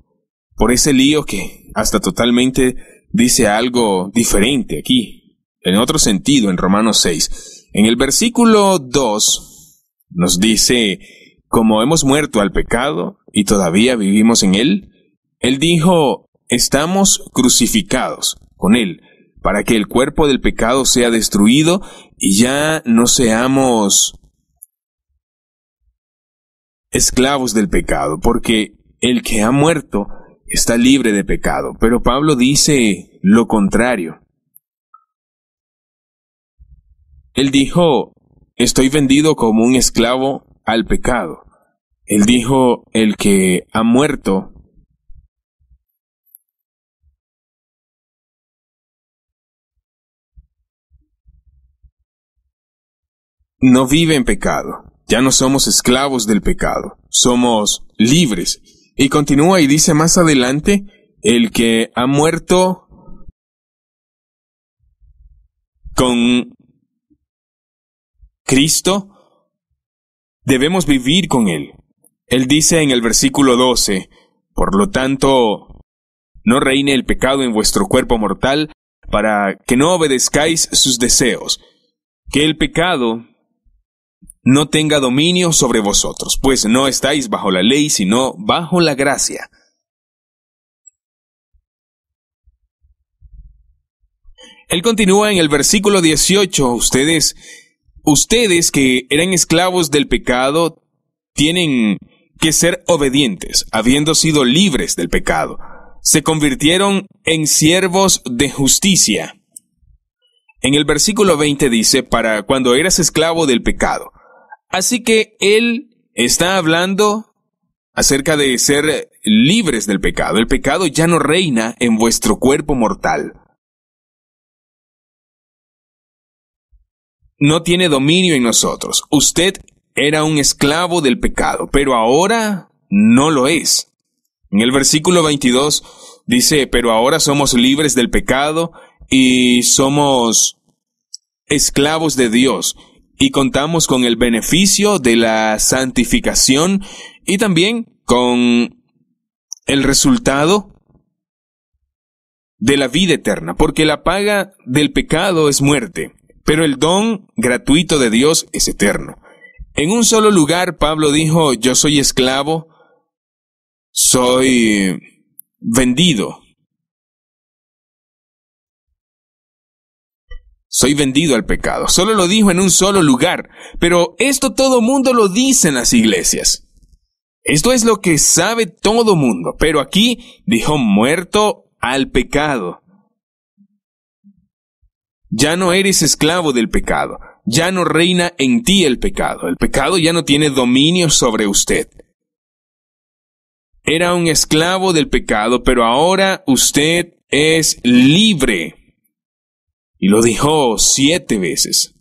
[SPEAKER 1] por ese lío que hasta totalmente dice algo diferente aquí, en otro sentido en Romanos 6. En el versículo 2 nos dice, como hemos muerto al pecado y todavía vivimos en él, él dijo, estamos crucificados con Él, para que el cuerpo del pecado sea destruido y ya no seamos esclavos del pecado, porque el que ha muerto está libre de pecado. Pero Pablo dice lo contrario. Él dijo, estoy vendido como un esclavo al pecado.
[SPEAKER 2] Él dijo, el que ha muerto no vive en pecado. Ya no somos esclavos del
[SPEAKER 1] pecado, somos libres. Y continúa y dice más adelante, el
[SPEAKER 2] que ha muerto con Cristo, debemos vivir con
[SPEAKER 1] Él. Él dice en el versículo 12, por lo tanto, no reine el pecado en vuestro cuerpo mortal, para que no obedezcáis sus deseos. Que el pecado no tenga dominio sobre vosotros, pues no estáis bajo la ley, sino bajo la gracia. Él continúa en el versículo 18, ustedes, ustedes que eran esclavos del pecado, tienen que ser obedientes, habiendo sido libres del pecado. Se convirtieron en siervos de justicia. En el versículo 20 dice, para cuando eras esclavo del pecado, Así que él está
[SPEAKER 2] hablando acerca de ser libres del pecado. El pecado ya no reina en vuestro cuerpo mortal. No tiene dominio en nosotros. Usted era un esclavo del pecado,
[SPEAKER 1] pero ahora no lo es. En el versículo 22 dice, pero ahora somos libres del pecado y somos esclavos de Dios y contamos con el beneficio de la santificación y también con el resultado de la vida eterna, porque la paga del pecado es muerte, pero el don gratuito de Dios es eterno. En un solo lugar Pablo dijo,
[SPEAKER 2] yo soy esclavo, soy vendido soy vendido al pecado. Solo lo dijo en un solo lugar, pero esto todo mundo lo dice en las iglesias.
[SPEAKER 1] Esto es lo que sabe todo mundo, pero aquí dijo muerto al pecado. Ya no eres esclavo del pecado, ya no reina en ti el pecado, el pecado ya no tiene dominio sobre usted. Era un esclavo del pecado, pero ahora
[SPEAKER 2] usted es libre. Y lo dijo siete veces.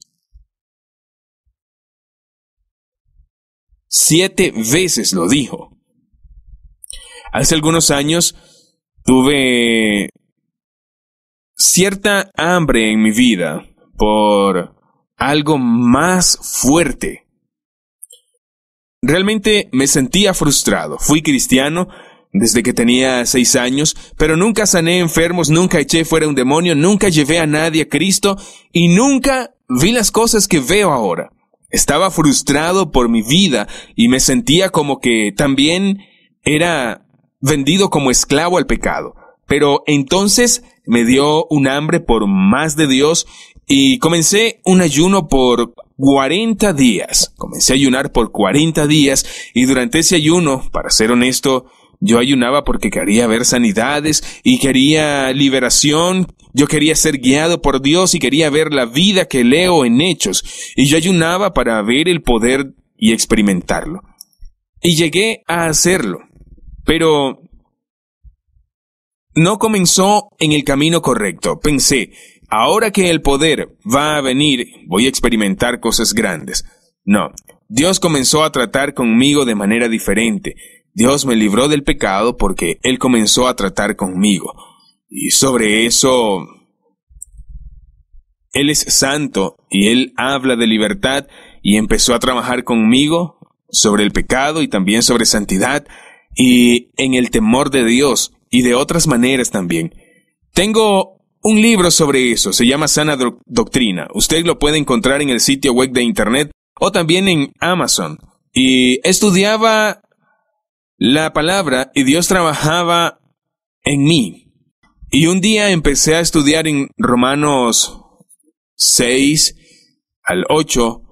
[SPEAKER 2] Siete veces lo dijo. Hace algunos años
[SPEAKER 1] tuve cierta hambre en mi vida por algo más fuerte. Realmente me sentía frustrado. Fui cristiano, desde que tenía seis años, pero nunca sané enfermos, nunca eché fuera un demonio, nunca llevé a nadie a Cristo y nunca vi las cosas que veo ahora. Estaba frustrado por mi vida y me sentía como que también era vendido como esclavo al pecado. Pero entonces me dio un hambre por más de Dios y comencé un ayuno por 40 días. Comencé a ayunar por 40 días y durante ese ayuno, para ser honesto, yo ayunaba porque quería ver sanidades y quería liberación. Yo quería ser guiado por Dios y quería ver la vida que leo en hechos. Y yo ayunaba para ver el poder y experimentarlo. Y llegué a hacerlo. Pero no comenzó en el camino correcto. Pensé, ahora que el poder va a venir, voy a experimentar cosas grandes. No, Dios comenzó a tratar conmigo de manera diferente. Dios me libró del pecado porque Él comenzó a tratar conmigo. Y sobre eso, Él es santo y Él habla de libertad y empezó a trabajar conmigo sobre el pecado y también sobre santidad y en el temor de Dios y de otras maneras también. Tengo un libro sobre eso, se llama Sana Doctrina. Usted lo puede encontrar en el sitio web de Internet o también en Amazon. Y estudiaba la palabra y Dios trabajaba en mí. Y un día empecé a estudiar en Romanos 6 al 8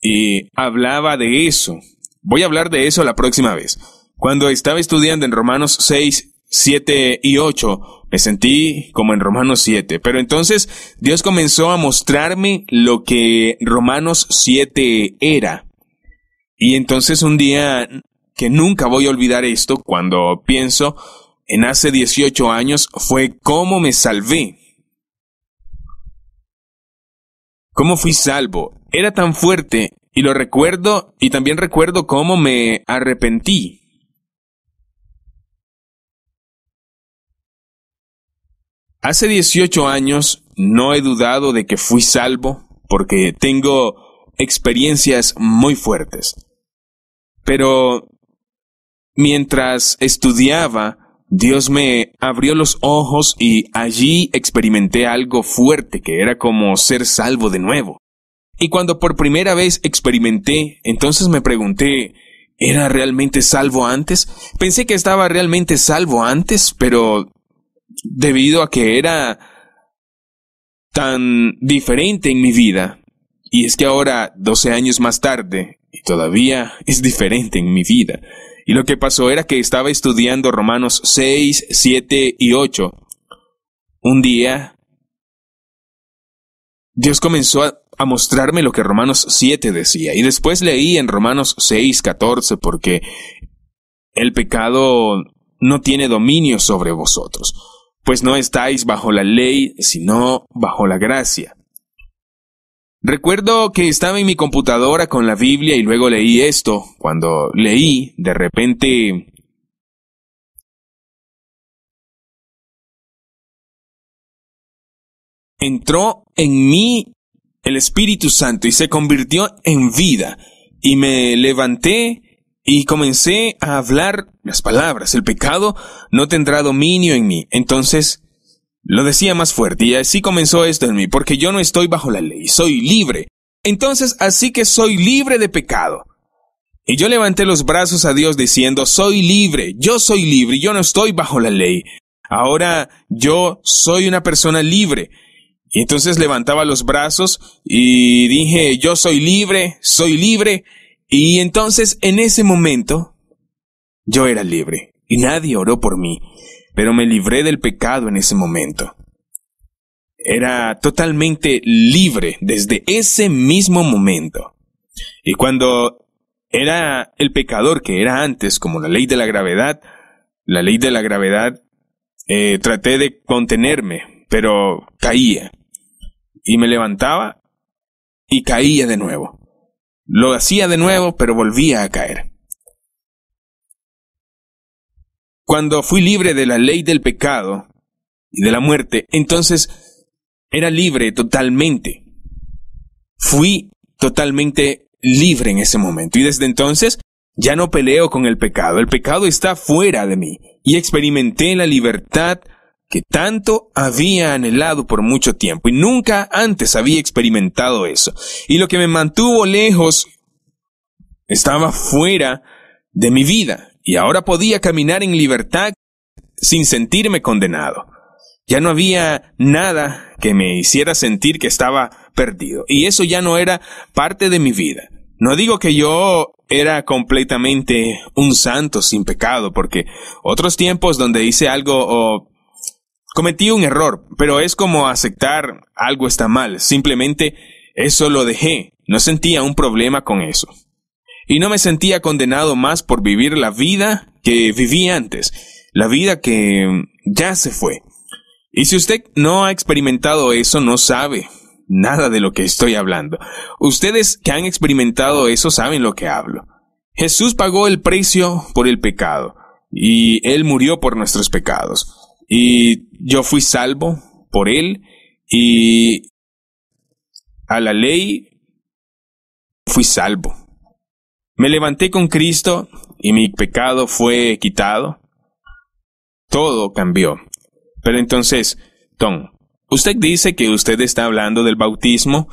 [SPEAKER 1] y hablaba de eso. Voy a hablar de eso la próxima vez. Cuando estaba estudiando en Romanos 6, 7 y 8, me sentí como en Romanos 7. Pero entonces Dios comenzó a mostrarme lo que Romanos 7 era. Y entonces un día que nunca voy a olvidar esto cuando pienso en hace 18 años fue cómo me salvé. Cómo fui salvo. Era tan fuerte y lo recuerdo y también recuerdo cómo me
[SPEAKER 2] arrepentí. Hace 18 años no he dudado de que fui salvo
[SPEAKER 1] porque tengo experiencias muy fuertes. Pero Mientras estudiaba, Dios me abrió los ojos y allí experimenté algo fuerte que era como ser salvo de nuevo. Y cuando por primera vez experimenté, entonces me pregunté, ¿era realmente salvo antes? Pensé que estaba realmente salvo antes, pero debido a que era tan diferente en mi vida, y es que ahora, 12 años más tarde, y todavía es diferente en mi vida, y lo que pasó era que estaba estudiando Romanos 6, 7 y 8. Un día, Dios comenzó a, mostrarme lo que Romanos 7 decía. Y después leí en Romanos 6, 14, porque el pecado no tiene dominio sobre vosotros, pues no estáis bajo la ley, sino bajo la gracia.
[SPEAKER 2] Recuerdo que estaba en mi computadora con la Biblia y luego leí esto. Cuando leí, de repente... Entró en mí el Espíritu Santo y se convirtió en vida. Y me levanté
[SPEAKER 1] y comencé a hablar las palabras. El pecado no tendrá dominio en mí. Entonces lo decía más fuerte y así comenzó esto en mí, porque yo no estoy bajo la ley, soy libre. Entonces así que soy libre de pecado. Y yo levanté los brazos a Dios diciendo, soy libre, yo soy libre, yo no estoy bajo la ley. Ahora yo soy una persona libre. Y entonces levantaba los brazos y dije, yo soy libre, soy libre. Y entonces en ese momento yo era libre y nadie oró por mí pero me libré del pecado en ese momento. Era totalmente libre desde ese mismo momento. Y cuando era el pecador que era antes, como la ley de la gravedad, la ley de la gravedad, eh, traté de contenerme, pero caía. Y me levantaba
[SPEAKER 2] y caía de nuevo. Lo hacía de nuevo, pero volvía a caer. Cuando fui libre de la ley del pecado
[SPEAKER 1] y de la muerte, entonces era libre totalmente. Fui totalmente libre en ese momento. Y desde entonces ya no peleo con el pecado. El pecado está fuera de mí. Y experimenté la libertad que tanto había anhelado por mucho tiempo. Y nunca antes había experimentado eso. Y lo que me mantuvo lejos estaba fuera de mi vida y ahora podía caminar en libertad sin sentirme condenado. Ya no había nada que me hiciera sentir que estaba perdido, y eso ya no era parte de mi vida. No digo que yo era completamente un santo sin pecado, porque otros tiempos donde hice algo o cometí un error, pero es como aceptar algo está mal, simplemente eso lo dejé, no sentía un problema con eso y no me sentía condenado más por vivir la vida que viví antes, la vida que ya se fue. Y si usted no ha experimentado eso, no sabe nada de lo que estoy hablando. Ustedes que han experimentado eso saben lo que hablo. Jesús pagó el precio por el pecado, y Él murió por nuestros pecados, y yo fui salvo por Él, y a la ley fui salvo me levanté con Cristo y mi pecado fue quitado. Todo cambió. Pero entonces, Tom, usted dice que usted está hablando del bautismo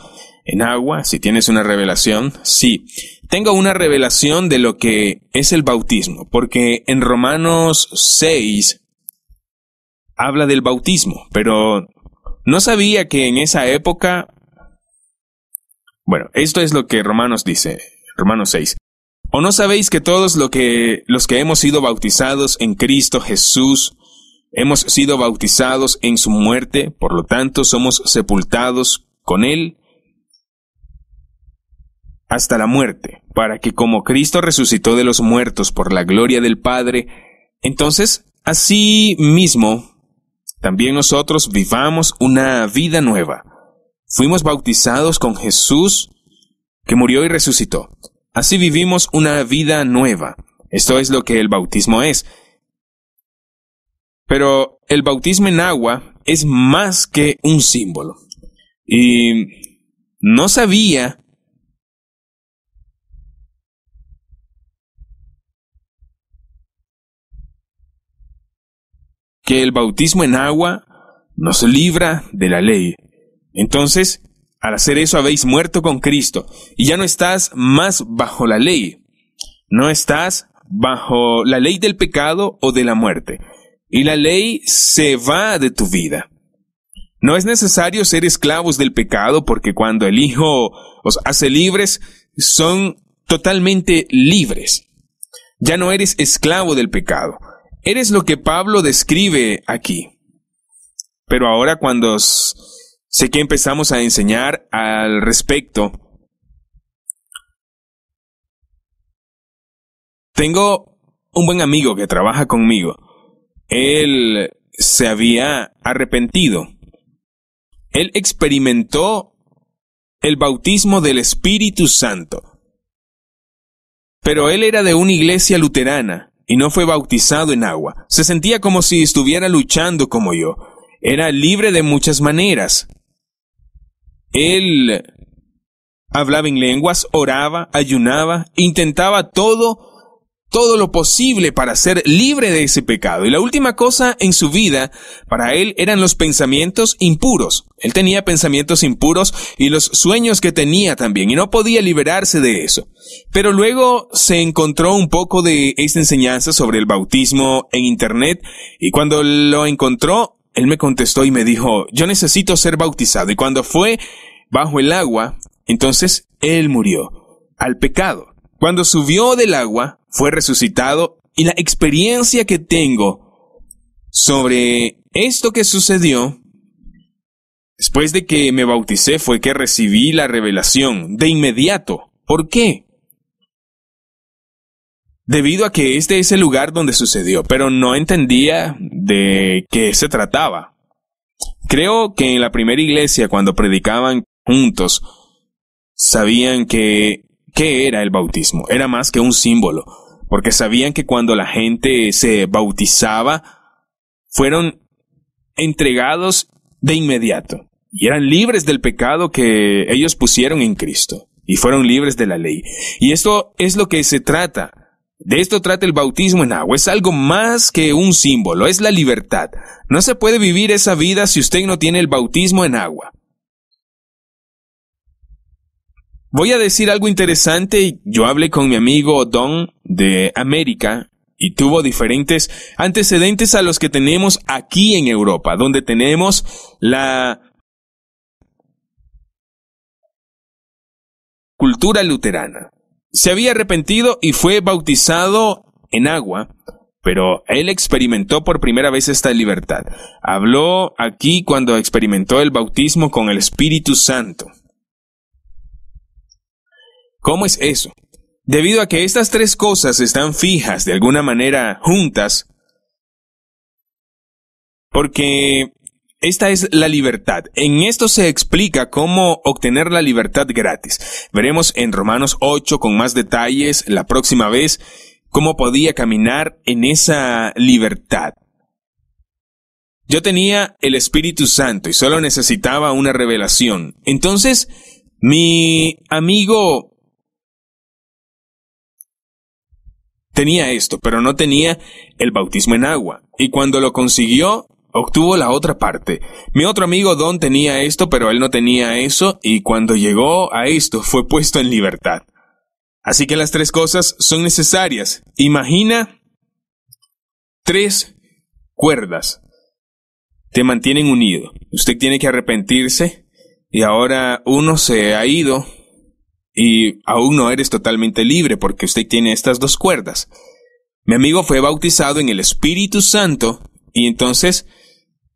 [SPEAKER 1] en agua, si tienes una revelación. Sí, tengo una revelación de lo que es el bautismo, porque en Romanos 6 habla del bautismo, pero no sabía que en esa época... Bueno, esto es lo que Romanos dice, Romanos 6. ¿O no sabéis que todos los que hemos sido bautizados en Cristo Jesús, hemos sido bautizados en su muerte, por lo tanto somos sepultados con él hasta la muerte, para que como Cristo resucitó de los muertos por la gloria del Padre, entonces, así mismo, también nosotros vivamos una vida nueva. Fuimos bautizados con Jesús, que murió y resucitó. Así vivimos una vida nueva. Esto es lo que el bautismo es. Pero el bautismo
[SPEAKER 2] en agua es más que un símbolo. Y no sabía que el bautismo en
[SPEAKER 1] agua nos libra de la ley. Entonces, al hacer eso habéis muerto con Cristo y ya no estás más bajo la ley. No estás bajo la ley del pecado o de la muerte. Y la ley se va de tu vida. No es necesario ser esclavos del pecado porque cuando el Hijo os hace libres, son totalmente libres. Ya no eres esclavo del pecado. Eres lo que Pablo describe aquí.
[SPEAKER 2] Pero ahora cuando os sé que empezamos a enseñar al respecto. Tengo un buen amigo que trabaja conmigo. Él se
[SPEAKER 1] había arrepentido. Él experimentó el bautismo del Espíritu Santo. Pero él era de una iglesia luterana y no fue bautizado en agua. Se sentía como si estuviera luchando como yo. Era libre de muchas maneras, él hablaba en lenguas, oraba, ayunaba, intentaba todo todo lo posible para ser libre de ese pecado. Y la última cosa en su vida para él eran los pensamientos impuros. Él tenía pensamientos impuros y los sueños que tenía también, y no podía liberarse de eso. Pero luego se encontró un poco de esta enseñanza sobre el bautismo en Internet, y cuando lo encontró, él me contestó y me dijo, yo necesito ser bautizado. Y cuando fue bajo el agua, entonces él murió al pecado. Cuando subió del agua, fue resucitado y la experiencia que tengo sobre esto que sucedió después de que me bauticé fue que recibí la revelación de inmediato. ¿Por qué? debido a que este es el lugar donde sucedió, pero no entendía de qué se trataba. Creo que en la primera iglesia, cuando predicaban juntos, sabían que qué era el bautismo. Era más que un símbolo, porque sabían que cuando la gente se bautizaba, fueron entregados de inmediato y eran libres del pecado que ellos pusieron en Cristo y fueron libres de la ley. Y esto es lo que se trata de esto trata el bautismo en agua, es algo más que un símbolo, es la libertad. No se puede vivir esa vida si usted no tiene el bautismo en agua. Voy a decir algo interesante, yo hablé con mi amigo Don de América y tuvo diferentes antecedentes a los que tenemos aquí en Europa,
[SPEAKER 2] donde tenemos la cultura luterana se había arrepentido y fue bautizado
[SPEAKER 1] en agua, pero él experimentó por primera vez esta libertad. Habló aquí cuando experimentó el bautismo con el Espíritu Santo. ¿Cómo es eso? Debido a que estas tres cosas están fijas de alguna manera juntas, porque esta es la libertad. En esto se explica cómo obtener la libertad gratis. Veremos en Romanos 8 con más detalles la próxima vez cómo podía caminar en esa libertad. Yo tenía el Espíritu Santo y solo necesitaba una revelación. Entonces, mi amigo tenía esto, pero no tenía el bautismo en agua. Y cuando lo consiguió, obtuvo la otra parte. Mi otro amigo Don tenía esto, pero él no tenía eso, y cuando llegó a esto fue puesto en libertad. Así que las tres cosas son necesarias. Imagina tres cuerdas. Te mantienen unido. Usted tiene que arrepentirse y ahora uno se ha ido y aún no eres totalmente libre porque usted tiene estas dos cuerdas. Mi amigo fue bautizado en el Espíritu Santo y entonces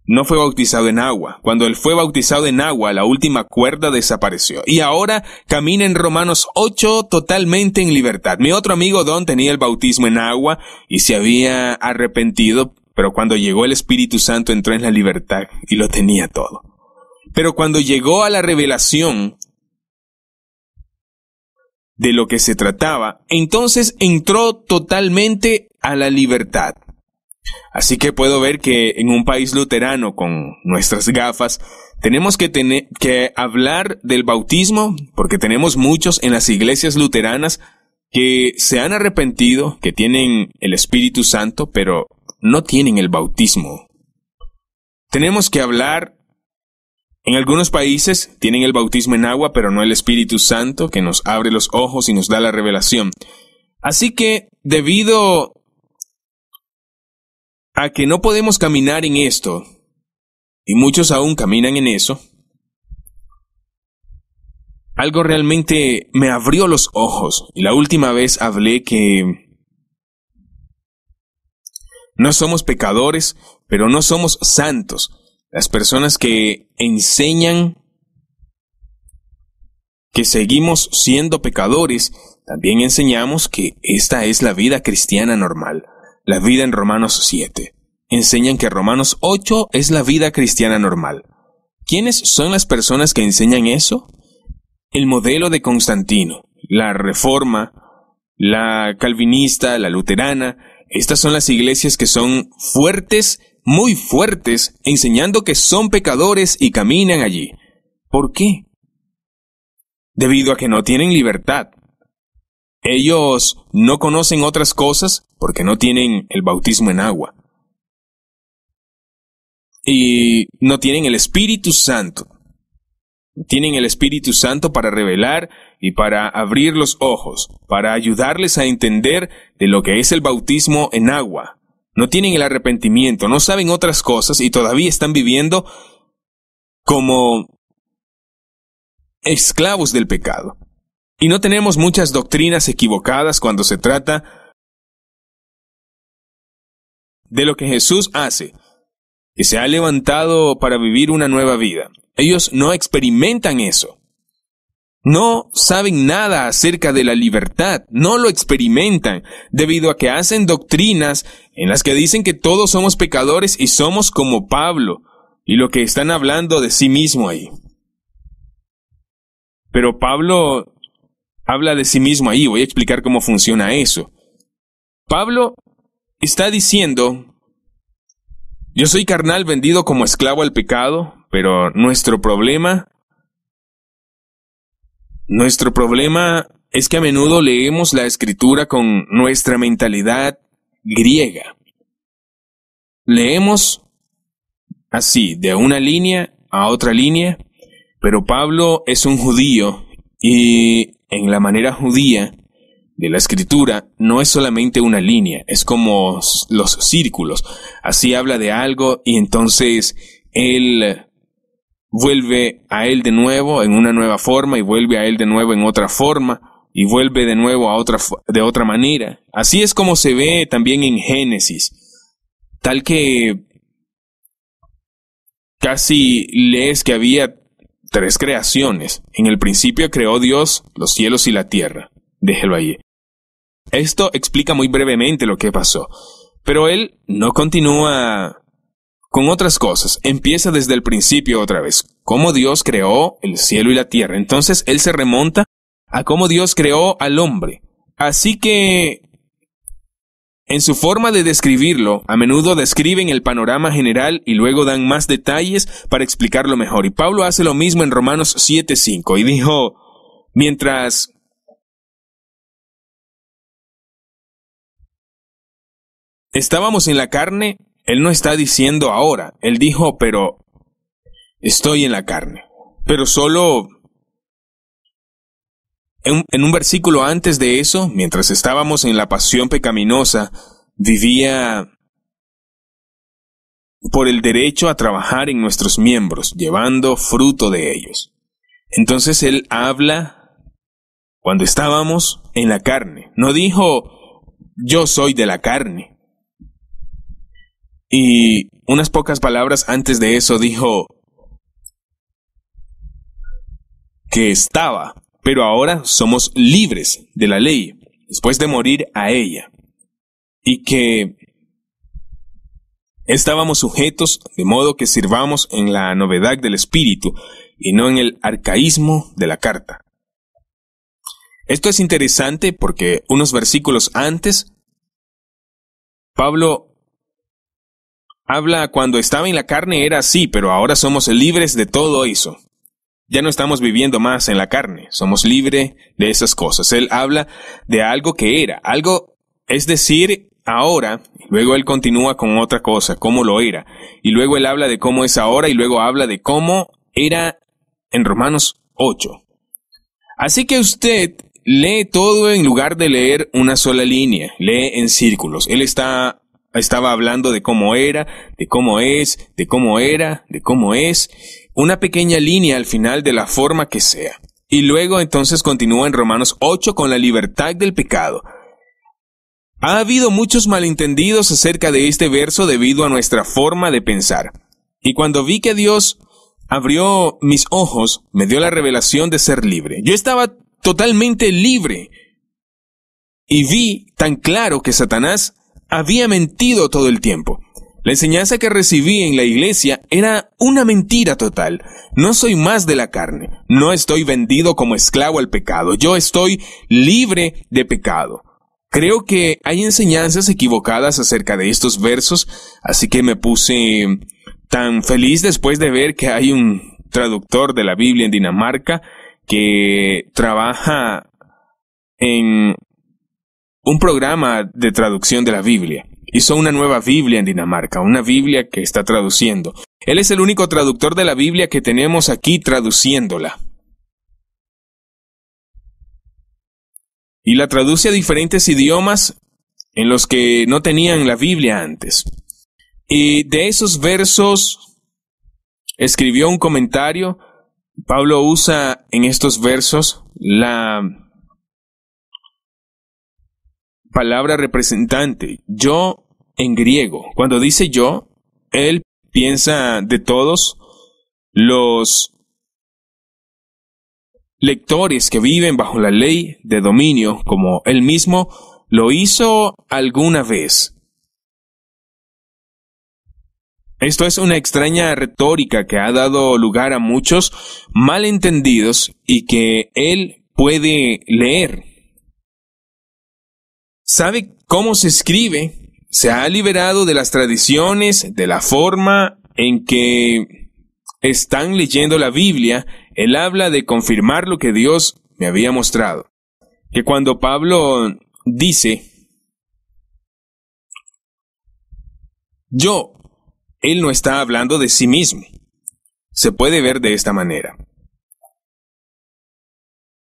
[SPEAKER 1] no fue bautizado en agua. Cuando él fue bautizado en agua, la última cuerda desapareció. Y ahora camina en Romanos 8 totalmente en libertad. Mi otro amigo Don tenía el bautismo en agua y se había arrepentido, pero cuando llegó el Espíritu Santo entró en la libertad y lo tenía todo. Pero cuando llegó a la revelación de lo que se trataba, entonces entró totalmente a la libertad. Así que puedo ver que en un país luterano con nuestras gafas tenemos que, tener, que hablar del bautismo porque tenemos muchos en las iglesias luteranas que se han arrepentido, que tienen el Espíritu Santo, pero no tienen el bautismo. Tenemos que hablar, en algunos países tienen el bautismo en agua, pero no el Espíritu Santo, que nos abre los ojos y nos da la revelación. Así que, debido
[SPEAKER 2] a que no podemos caminar en esto, y muchos aún caminan en eso,
[SPEAKER 1] algo realmente me abrió los ojos. Y la última vez hablé que no somos pecadores, pero no somos santos. Las personas que enseñan que seguimos siendo pecadores, también enseñamos que esta es la vida cristiana normal. La vida en Romanos 7. Enseñan que Romanos 8 es la vida cristiana normal. ¿Quiénes son las personas que enseñan eso? El modelo de Constantino, la Reforma, la calvinista, la luterana, estas son las iglesias que son fuertes, muy fuertes, enseñando que son pecadores y caminan allí. ¿Por qué? Debido a que no tienen libertad. Ellos no conocen otras cosas porque no tienen el bautismo en agua. Y no tienen el Espíritu Santo. Tienen el Espíritu Santo para revelar y para abrir los ojos, para ayudarles a entender de lo que es el bautismo en agua. No tienen el arrepentimiento, no saben otras cosas y todavía están viviendo como esclavos del
[SPEAKER 2] pecado. Y no tenemos muchas doctrinas equivocadas cuando se trata de lo que Jesús hace, que se ha levantado para vivir una nueva vida. Ellos no experimentan eso.
[SPEAKER 1] No saben nada acerca de la libertad, no lo experimentan, debido a que hacen doctrinas en las que dicen que todos somos pecadores y somos como Pablo, y lo que están hablando de sí mismo ahí. Pero Pablo habla de sí mismo ahí, voy a explicar cómo funciona eso. Pablo está diciendo, yo soy carnal vendido como esclavo al pecado, pero nuestro problema, nuestro problema es que a menudo leemos la escritura con nuestra mentalidad griega. Leemos así, de una línea a otra línea, pero Pablo es un judío y en la manera judía, de la escritura no es solamente una línea, es como los círculos. Así habla de algo y entonces él vuelve a él de nuevo en una nueva forma y vuelve a él de nuevo en otra forma y vuelve de nuevo a otra de otra manera. Así es como se ve también en Génesis, tal que casi lees que había tres creaciones. En el principio creó Dios los cielos y la tierra. Déjelo ahí. Esto explica muy brevemente lo que pasó, pero él no continúa con otras cosas, empieza desde el principio otra vez, cómo Dios creó el cielo y la tierra. Entonces él se remonta a cómo Dios creó al hombre. Así que en su forma de describirlo, a menudo describen el panorama general y luego dan más
[SPEAKER 2] detalles para explicarlo mejor. Y Pablo hace lo mismo en Romanos 7:5 y dijo, mientras estábamos en la carne, Él no está diciendo ahora, Él dijo,
[SPEAKER 1] pero estoy en la carne, pero solo en, un versículo antes de eso, mientras estábamos en la pasión pecaminosa, vivía por el derecho a trabajar en nuestros miembros, llevando fruto de ellos. Entonces Él habla cuando estábamos en la carne. No dijo, yo soy de la carne. Y unas pocas palabras antes de eso dijo que estaba, pero ahora somos libres de la ley, después de morir a ella, y que estábamos sujetos de modo que sirvamos en la novedad del espíritu y no en el arcaísmo de la carta. Esto es interesante porque unos versículos antes, Pablo Habla cuando estaba en la carne era así, pero ahora somos libres de todo eso. Ya no estamos viviendo más en la carne, somos libres de esas cosas. Él habla de algo que era, algo, es decir, ahora, luego él continúa con otra cosa, cómo lo era, y luego él habla de cómo es ahora, y luego habla de cómo era en Romanos 8. Así que usted lee todo en lugar de leer una sola línea, lee en círculos. Él está estaba hablando de cómo era, de cómo es, de cómo era, de cómo es, una pequeña línea al final de la forma que sea. Y luego entonces continúa en Romanos 8 con la libertad del pecado. Ha habido muchos malentendidos acerca de este verso debido a nuestra forma de pensar. Y cuando vi que Dios abrió mis ojos, me dio la revelación de ser libre. Yo estaba totalmente libre. Y vi tan claro que Satanás había mentido todo el tiempo. La enseñanza que recibí en la iglesia era una mentira total. No soy más de la carne, no estoy vendido como esclavo al pecado, yo estoy libre de pecado. Creo que hay enseñanzas equivocadas acerca de estos versos, así que me puse tan feliz después de ver que hay un traductor de la Biblia en Dinamarca que trabaja en un programa de traducción de la Biblia. Hizo una nueva Biblia en Dinamarca, una Biblia que está traduciendo. Él es el único traductor de la Biblia que tenemos aquí traduciéndola. Y la traduce a diferentes idiomas en los que no tenían la Biblia antes. Y de esos versos escribió un comentario. Pablo usa en estos versos la palabra representante, yo en griego. Cuando dice yo, él piensa de todos los lectores que viven bajo la ley de dominio, como él mismo lo hizo alguna vez. Esto es una extraña retórica que ha dado lugar a muchos malentendidos y que él puede leer sabe cómo se escribe, se ha liberado de las tradiciones, de la forma en que están leyendo la Biblia, él habla de confirmar lo que Dios me había mostrado. Que cuando Pablo dice,
[SPEAKER 2] yo, él no está hablando de sí mismo. Se puede ver de esta manera.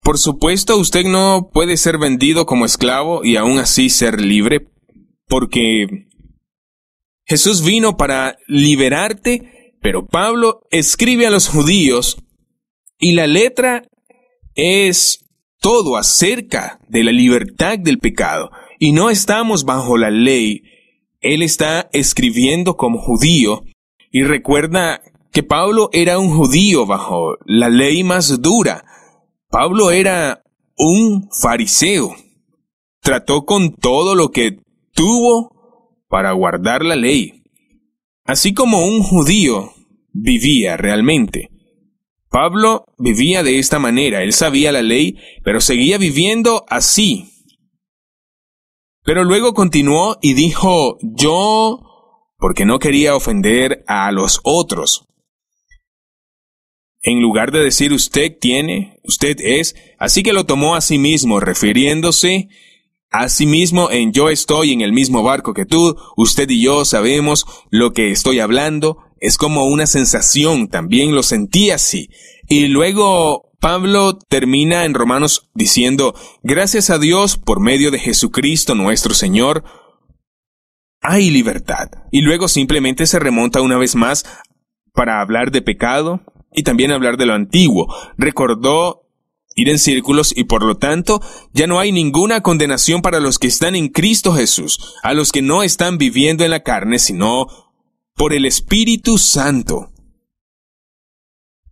[SPEAKER 1] Por supuesto, usted no puede ser vendido como esclavo y aún así ser libre, porque Jesús vino para liberarte, pero Pablo escribe a los judíos y la letra es todo acerca de la libertad del pecado. Y no estamos bajo la ley. Él está escribiendo como judío. Y recuerda que Pablo era un judío bajo la ley más dura Pablo era un fariseo. Trató con todo lo que tuvo para guardar la ley. Así como un judío vivía realmente. Pablo vivía de esta manera, él sabía la ley, pero seguía viviendo así. Pero luego continuó y dijo, yo, porque no quería ofender a los otros en lugar de decir usted tiene, usted es, así que lo tomó a sí mismo, refiriéndose a sí mismo en yo estoy en el mismo barco que tú, usted y yo sabemos lo que estoy hablando, es como una sensación, también lo sentí así. Y luego Pablo termina en Romanos diciendo, gracias a Dios por medio de Jesucristo nuestro Señor, hay libertad. Y luego simplemente se remonta una vez más para hablar de pecado, y también hablar de lo antiguo. Recordó ir en círculos y por lo tanto ya no hay ninguna condenación para los que están en Cristo Jesús, a los que no están viviendo en la carne, sino por el Espíritu Santo.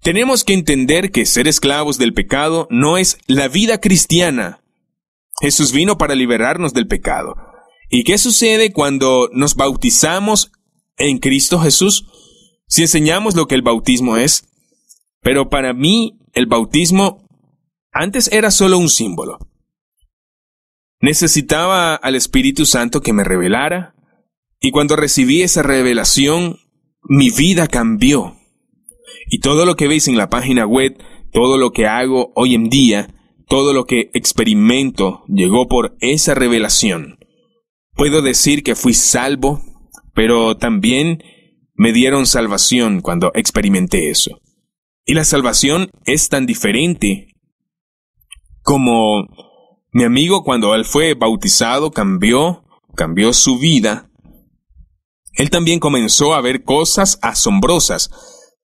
[SPEAKER 1] Tenemos que entender que ser esclavos del pecado no es la vida cristiana. Jesús vino para liberarnos del pecado. ¿Y qué sucede cuando nos bautizamos en Cristo Jesús? Si enseñamos lo que el bautismo es, pero para mí el bautismo antes era solo un símbolo. Necesitaba al Espíritu Santo que me revelara y cuando recibí esa revelación mi vida cambió. Y todo lo que veis en la página web, todo lo que hago hoy en día, todo lo que experimento llegó por esa revelación. Puedo decir que fui salvo, pero también me dieron salvación cuando experimenté eso. Y la salvación es tan diferente como mi amigo cuando él fue bautizado cambió, cambió su vida. Él también comenzó a ver cosas asombrosas.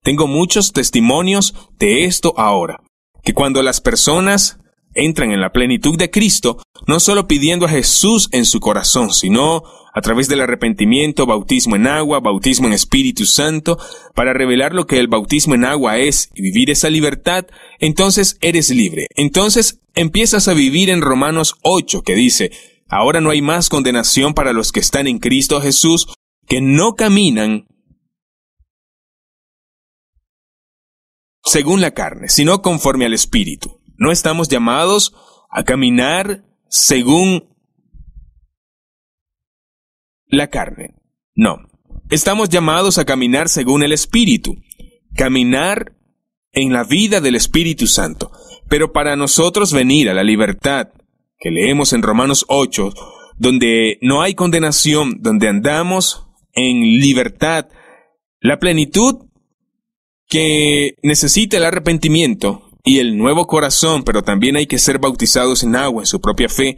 [SPEAKER 1] Tengo muchos testimonios de esto ahora, que cuando las personas entran en la plenitud de Cristo, no solo pidiendo a Jesús en su corazón, sino a través del arrepentimiento, bautismo en agua, bautismo en Espíritu Santo, para revelar lo que el bautismo en agua es y vivir esa libertad, entonces eres libre. Entonces empiezas a vivir en Romanos 8 que dice, ahora no hay más condenación para los
[SPEAKER 2] que están en Cristo Jesús, que no caminan según la carne, sino conforme al Espíritu. No estamos
[SPEAKER 1] llamados a caminar según la carne. No. Estamos llamados a caminar según el Espíritu. Caminar en la vida del Espíritu Santo. Pero para nosotros venir a la libertad que leemos en Romanos 8, donde no hay condenación, donde andamos en libertad, la plenitud que necesita el arrepentimiento y el nuevo corazón, pero también hay que ser bautizados en agua, en su propia fe,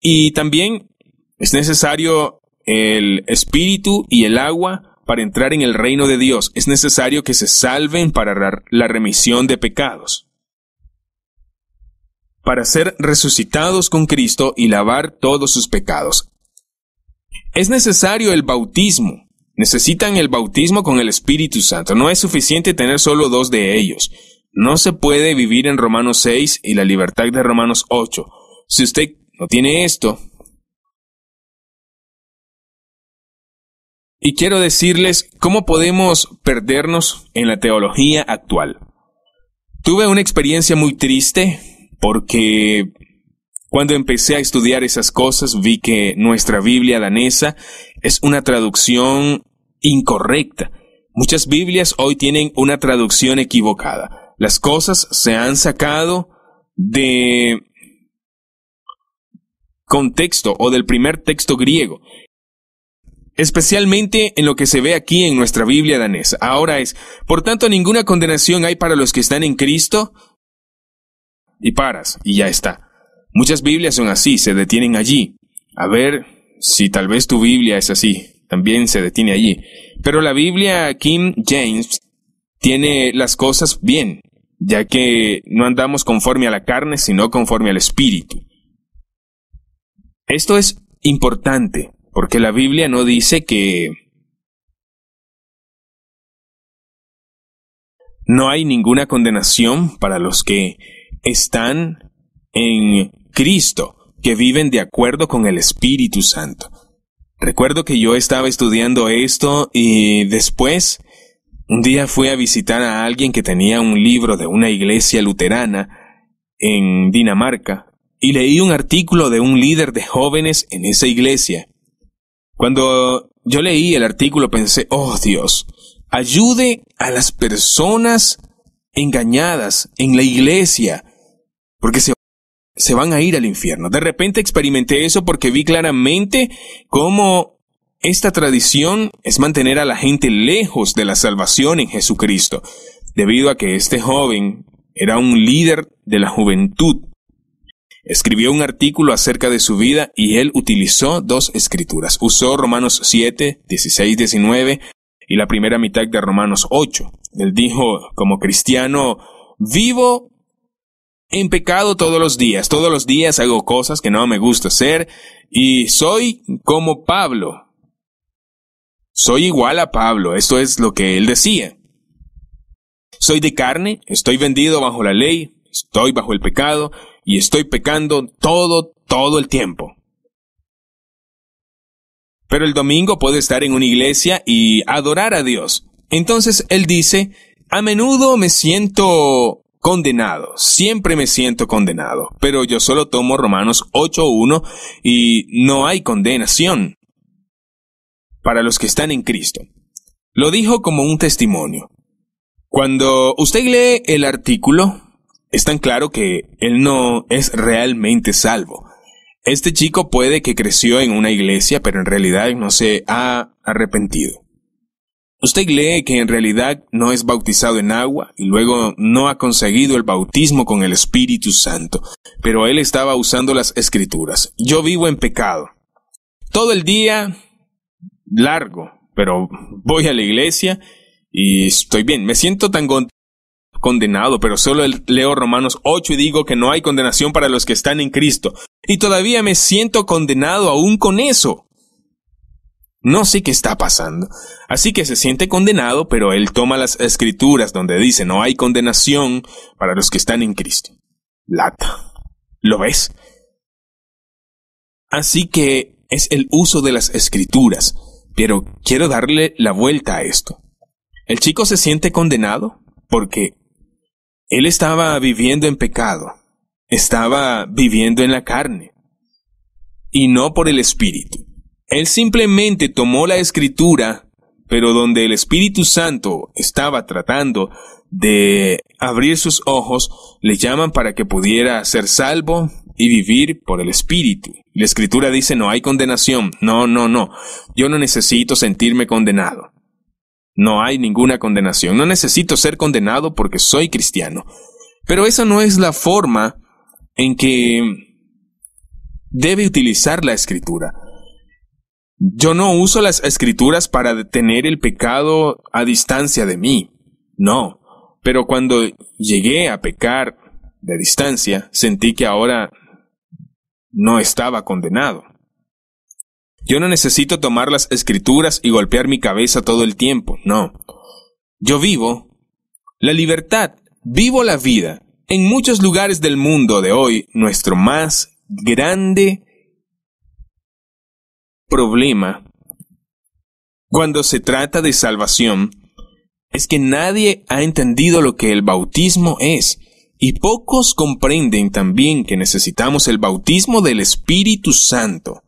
[SPEAKER 1] y también es necesario el espíritu y el agua para entrar en el reino de Dios. Es necesario que se salven para la remisión de pecados. Para ser resucitados con Cristo y lavar todos sus pecados. Es necesario el bautismo. Necesitan el bautismo con el Espíritu Santo. No es suficiente tener solo dos de ellos. No se puede vivir en Romanos 6
[SPEAKER 2] y la libertad de Romanos 8. Si usted no tiene esto, y quiero decirles cómo podemos
[SPEAKER 1] perdernos en la teología actual. Tuve una experiencia muy triste porque cuando empecé a estudiar esas cosas vi que nuestra Biblia danesa es una traducción incorrecta. Muchas Biblias hoy tienen una traducción equivocada. Las cosas se han sacado de contexto o del primer texto griego especialmente en lo que se ve aquí en nuestra Biblia danesa. Ahora es, por tanto, ninguna condenación hay para los que están en Cristo. Y paras, y ya está. Muchas Biblias son así, se detienen allí. A ver si tal vez tu Biblia es así, también se detiene allí. Pero la Biblia Kim James tiene las cosas bien, ya que no andamos conforme
[SPEAKER 2] a la carne, sino conforme al Espíritu. Esto es importante, porque la Biblia no dice que no hay ninguna condenación para los que
[SPEAKER 1] están en Cristo, que viven de acuerdo con el Espíritu Santo. Recuerdo que yo estaba estudiando esto y después un día fui a visitar a alguien que tenía un libro de una iglesia luterana en Dinamarca y leí un artículo de un líder de jóvenes en esa iglesia. Cuando yo leí el artículo pensé, oh Dios, ayude a las personas engañadas en la iglesia, porque se, van a ir al infierno. De repente experimenté eso porque vi claramente cómo esta tradición es mantener a la gente lejos de la salvación en Jesucristo, debido a que este joven era un líder de la juventud Escribió un artículo acerca de su vida y él utilizó dos escrituras. Usó Romanos 7, 16, 19 y la primera mitad de Romanos 8. Él dijo, como cristiano, vivo en pecado todos los días. Todos los días hago cosas que no me gusta hacer y soy como Pablo. Soy igual a Pablo. Esto es lo que él decía. Soy de carne, estoy vendido bajo la ley, estoy bajo el pecado, y estoy pecando todo, todo el tiempo. Pero el domingo puede estar en una iglesia y adorar a Dios. Entonces él dice, a menudo me siento condenado, siempre me siento condenado, pero yo solo tomo Romanos 8.1 y no hay condenación para los que están en Cristo. Lo dijo como un testimonio. Cuando usted lee el artículo, es tan claro que él no es realmente salvo. Este chico puede que creció en una iglesia, pero en realidad no se ha arrepentido. Usted lee que en realidad no es bautizado en agua y luego no ha conseguido el bautismo con el Espíritu Santo, pero él estaba usando las escrituras. Yo vivo en pecado. Todo el día largo, pero voy a la iglesia y estoy bien. Me siento tan condenado, pero solo leo Romanos 8 y digo que no hay condenación para los que están en Cristo. Y todavía me siento condenado aún con eso. No sé qué está pasando. Así que se siente condenado, pero él toma las escrituras donde dice no hay condenación para los que están en Cristo.
[SPEAKER 2] Lata.
[SPEAKER 1] ¿Lo ves? Así que es el uso de las escrituras, pero quiero darle la vuelta a esto. El chico se siente condenado porque él estaba viviendo en pecado, estaba viviendo en la carne y no por el Espíritu. Él simplemente tomó la escritura, pero donde el Espíritu Santo estaba tratando de abrir sus ojos, le llaman para que pudiera ser salvo y vivir por el Espíritu. La escritura dice no hay condenación, no, no, no, yo no necesito sentirme condenado. No hay ninguna condenación. No necesito ser condenado porque soy cristiano. Pero esa no es la forma en que debe utilizar la escritura. Yo no uso las escrituras para detener el pecado a distancia de mí. No. Pero cuando llegué a pecar de distancia, sentí que ahora no estaba condenado. Yo no necesito tomar las escrituras y golpear mi cabeza todo el tiempo, no. Yo vivo la libertad, vivo la vida. En muchos lugares del mundo de hoy, nuestro más grande problema cuando se trata de salvación es que nadie ha entendido lo que el bautismo es y pocos comprenden también que necesitamos el bautismo del Espíritu Santo.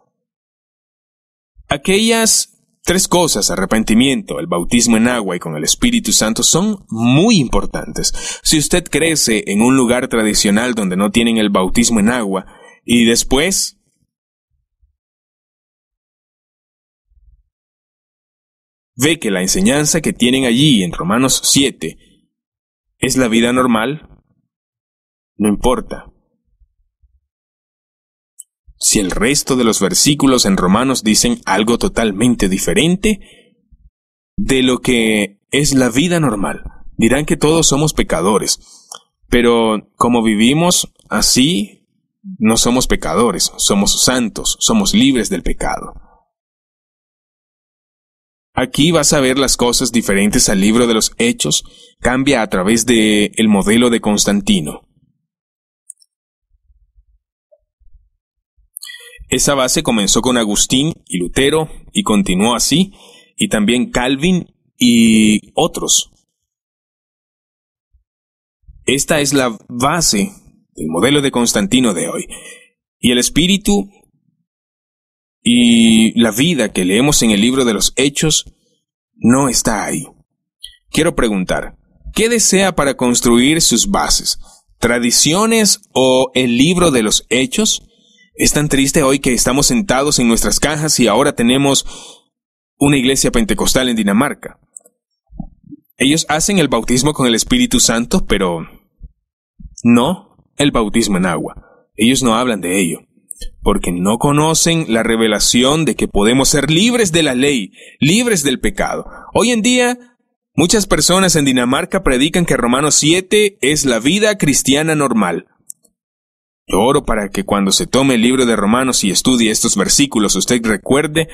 [SPEAKER 1] Aquellas Tres cosas, arrepentimiento, el bautismo en agua y con el Espíritu Santo son muy importantes. Si usted crece en un lugar tradicional donde
[SPEAKER 2] no tienen el bautismo en agua y después... ve que la enseñanza que tienen allí en Romanos 7 es la vida normal, no importa,
[SPEAKER 1] si el resto de los versículos en Romanos dicen algo totalmente diferente de lo que es la vida normal, dirán que todos somos pecadores, pero como vivimos así, no somos pecadores, somos santos, somos libres del pecado. Aquí vas a ver las cosas diferentes al libro de los Hechos, cambia a través del modelo de Constantino. Esa base comenzó con Agustín y Lutero y continuó así, y también Calvin y otros.
[SPEAKER 2] Esta es la base del modelo de Constantino de hoy. Y el espíritu y
[SPEAKER 1] la vida que leemos en el libro de los Hechos no está ahí. Quiero preguntar, ¿qué desea para construir sus bases? ¿Tradiciones o el libro de los Hechos? Es tan triste hoy que estamos sentados en nuestras cajas y ahora tenemos una iglesia pentecostal en Dinamarca. Ellos hacen el bautismo con el Espíritu Santo, pero no el bautismo en agua. Ellos no hablan de ello, porque no conocen la revelación de que podemos ser libres de la ley, libres del pecado. Hoy en día, muchas personas en Dinamarca predican que Romanos 7 es la vida cristiana normal. Yo oro para que cuando se tome el libro de Romanos y estudie estos versículos, usted recuerde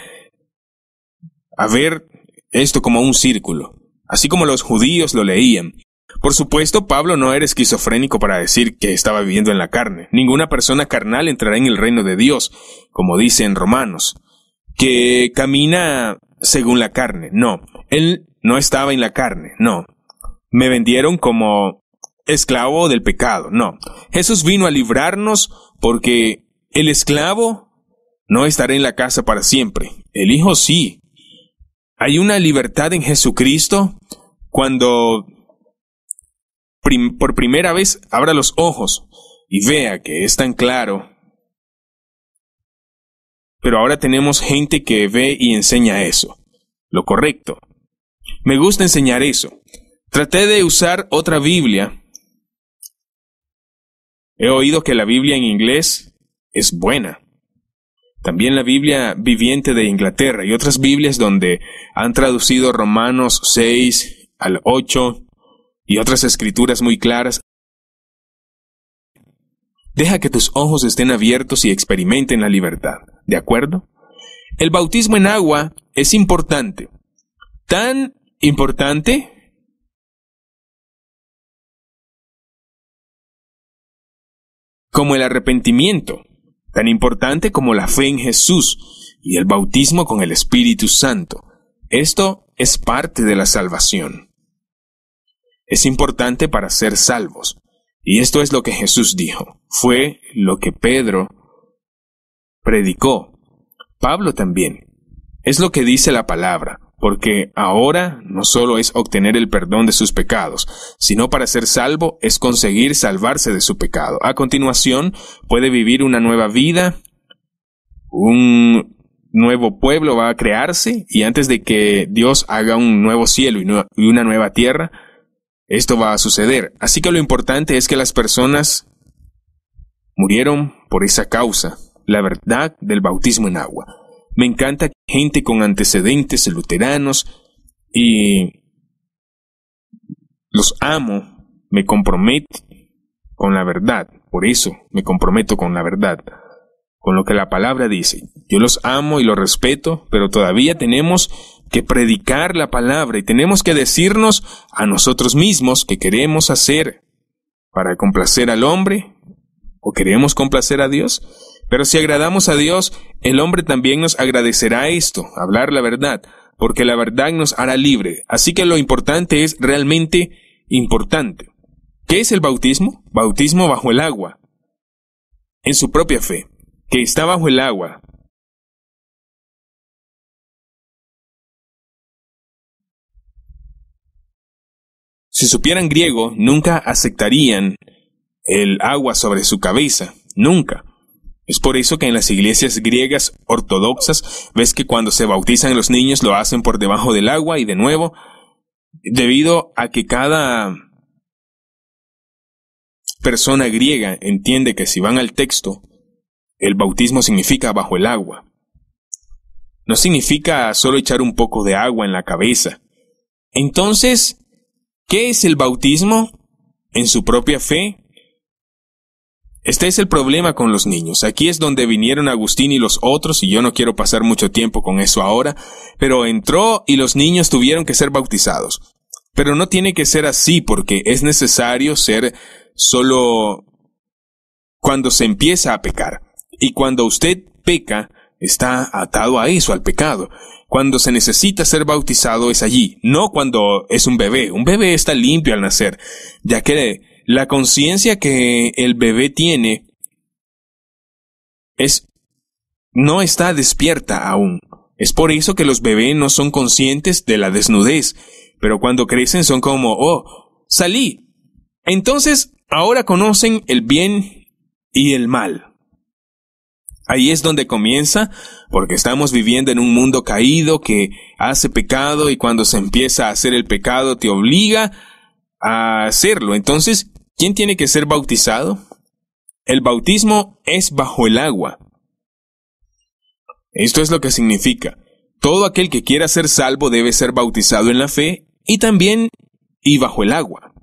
[SPEAKER 1] a ver esto como un círculo, así como los judíos lo leían. Por supuesto, Pablo no era esquizofrénico para decir que estaba viviendo en la carne. Ninguna persona carnal entrará en el reino de Dios, como dice en Romanos, que camina según la carne. No, él no estaba en la carne, no. Me vendieron como esclavo del pecado, no. Jesús vino a librarnos porque el esclavo no estará en la casa para siempre, el hijo sí. Hay una libertad en Jesucristo cuando por primera vez abra los ojos y vea que es tan claro. Pero ahora tenemos gente que ve y enseña eso, lo correcto. Me gusta enseñar eso. Traté de usar otra Biblia He oído que la Biblia en inglés es buena. También la Biblia viviente de Inglaterra y otras Biblias donde han traducido Romanos 6 al 8 y otras escrituras muy claras. Deja que tus ojos estén abiertos y experimenten la libertad, ¿de acuerdo? El
[SPEAKER 2] bautismo en agua es importante. Tan importante como el arrepentimiento, tan importante como la fe en Jesús y el
[SPEAKER 1] bautismo con el Espíritu Santo. Esto es parte de la salvación. Es importante para ser salvos. Y esto es lo que Jesús dijo. Fue lo que Pedro predicó. Pablo también. Es lo que dice la palabra porque ahora no solo es obtener el perdón de sus pecados, sino para ser salvo es conseguir salvarse de su pecado. A continuación, puede vivir una nueva vida, un nuevo pueblo va a crearse y antes de que Dios haga un nuevo cielo y, una nueva tierra, esto va a suceder. Así que lo importante es que las personas murieron por esa causa, la verdad del bautismo en agua. Me encanta gente con antecedentes luteranos y los amo, me comprometo con la verdad, por eso me comprometo con la verdad, con lo que la palabra dice. Yo los amo y los respeto, pero todavía tenemos que predicar la palabra y tenemos que decirnos a nosotros mismos que queremos hacer para complacer al hombre o queremos complacer a Dios. Pero si agradamos a Dios, el hombre también nos agradecerá esto, hablar la verdad, porque la verdad nos hará libre. Así que lo importante es realmente importante. ¿Qué es el bautismo? Bautismo bajo el agua.
[SPEAKER 2] En su propia fe, que está bajo el agua. Si supieran griego, nunca aceptarían el agua sobre su
[SPEAKER 1] cabeza, nunca. Es por eso que en las iglesias griegas ortodoxas ves que cuando se bautizan los niños lo hacen por debajo del agua y de nuevo, debido a que cada persona griega entiende que si van al texto, el bautismo significa bajo el agua. No significa solo echar un poco de agua en la cabeza. Entonces, ¿qué es el bautismo? En su propia fe, este es el problema con los niños. Aquí es donde vinieron Agustín y los otros, y yo no quiero pasar mucho tiempo con eso ahora, pero entró y los niños tuvieron que ser bautizados. Pero no tiene que ser así porque es necesario ser solo cuando se empieza a pecar. Y cuando usted peca, está atado a eso, al pecado. Cuando se necesita ser bautizado es allí, no cuando es un bebé. Un bebé está limpio al nacer, ya que la conciencia que el bebé tiene es no está despierta aún. Es por eso que los bebés no son conscientes de la desnudez, pero cuando crecen son como, oh, salí. Entonces, ahora conocen el bien y el mal. Ahí es donde comienza, porque estamos viviendo en un mundo caído que hace pecado y cuando se empieza a hacer el pecado te obliga a hacerlo. Entonces, ¿quién tiene que ser bautizado? El bautismo es bajo el agua. Esto es lo que significa. Todo aquel que quiera ser salvo debe ser bautizado en la fe y también y bajo el agua.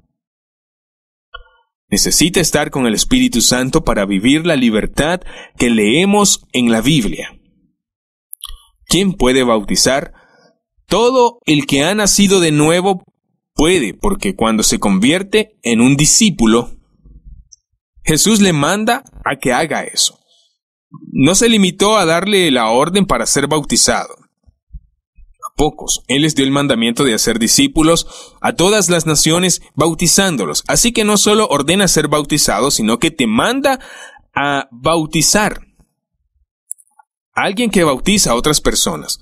[SPEAKER 1] Necesita estar con el Espíritu Santo para vivir la libertad que leemos en la Biblia. ¿Quién puede bautizar? Todo el que ha nacido de nuevo Puede, porque cuando se convierte en un discípulo, Jesús le manda a que haga eso. No se limitó a darle la orden para ser bautizado. A pocos, Él les dio el mandamiento de hacer discípulos a todas las naciones bautizándolos. Así que no solo ordena ser bautizado, sino que te manda a bautizar. Alguien que bautiza a otras personas.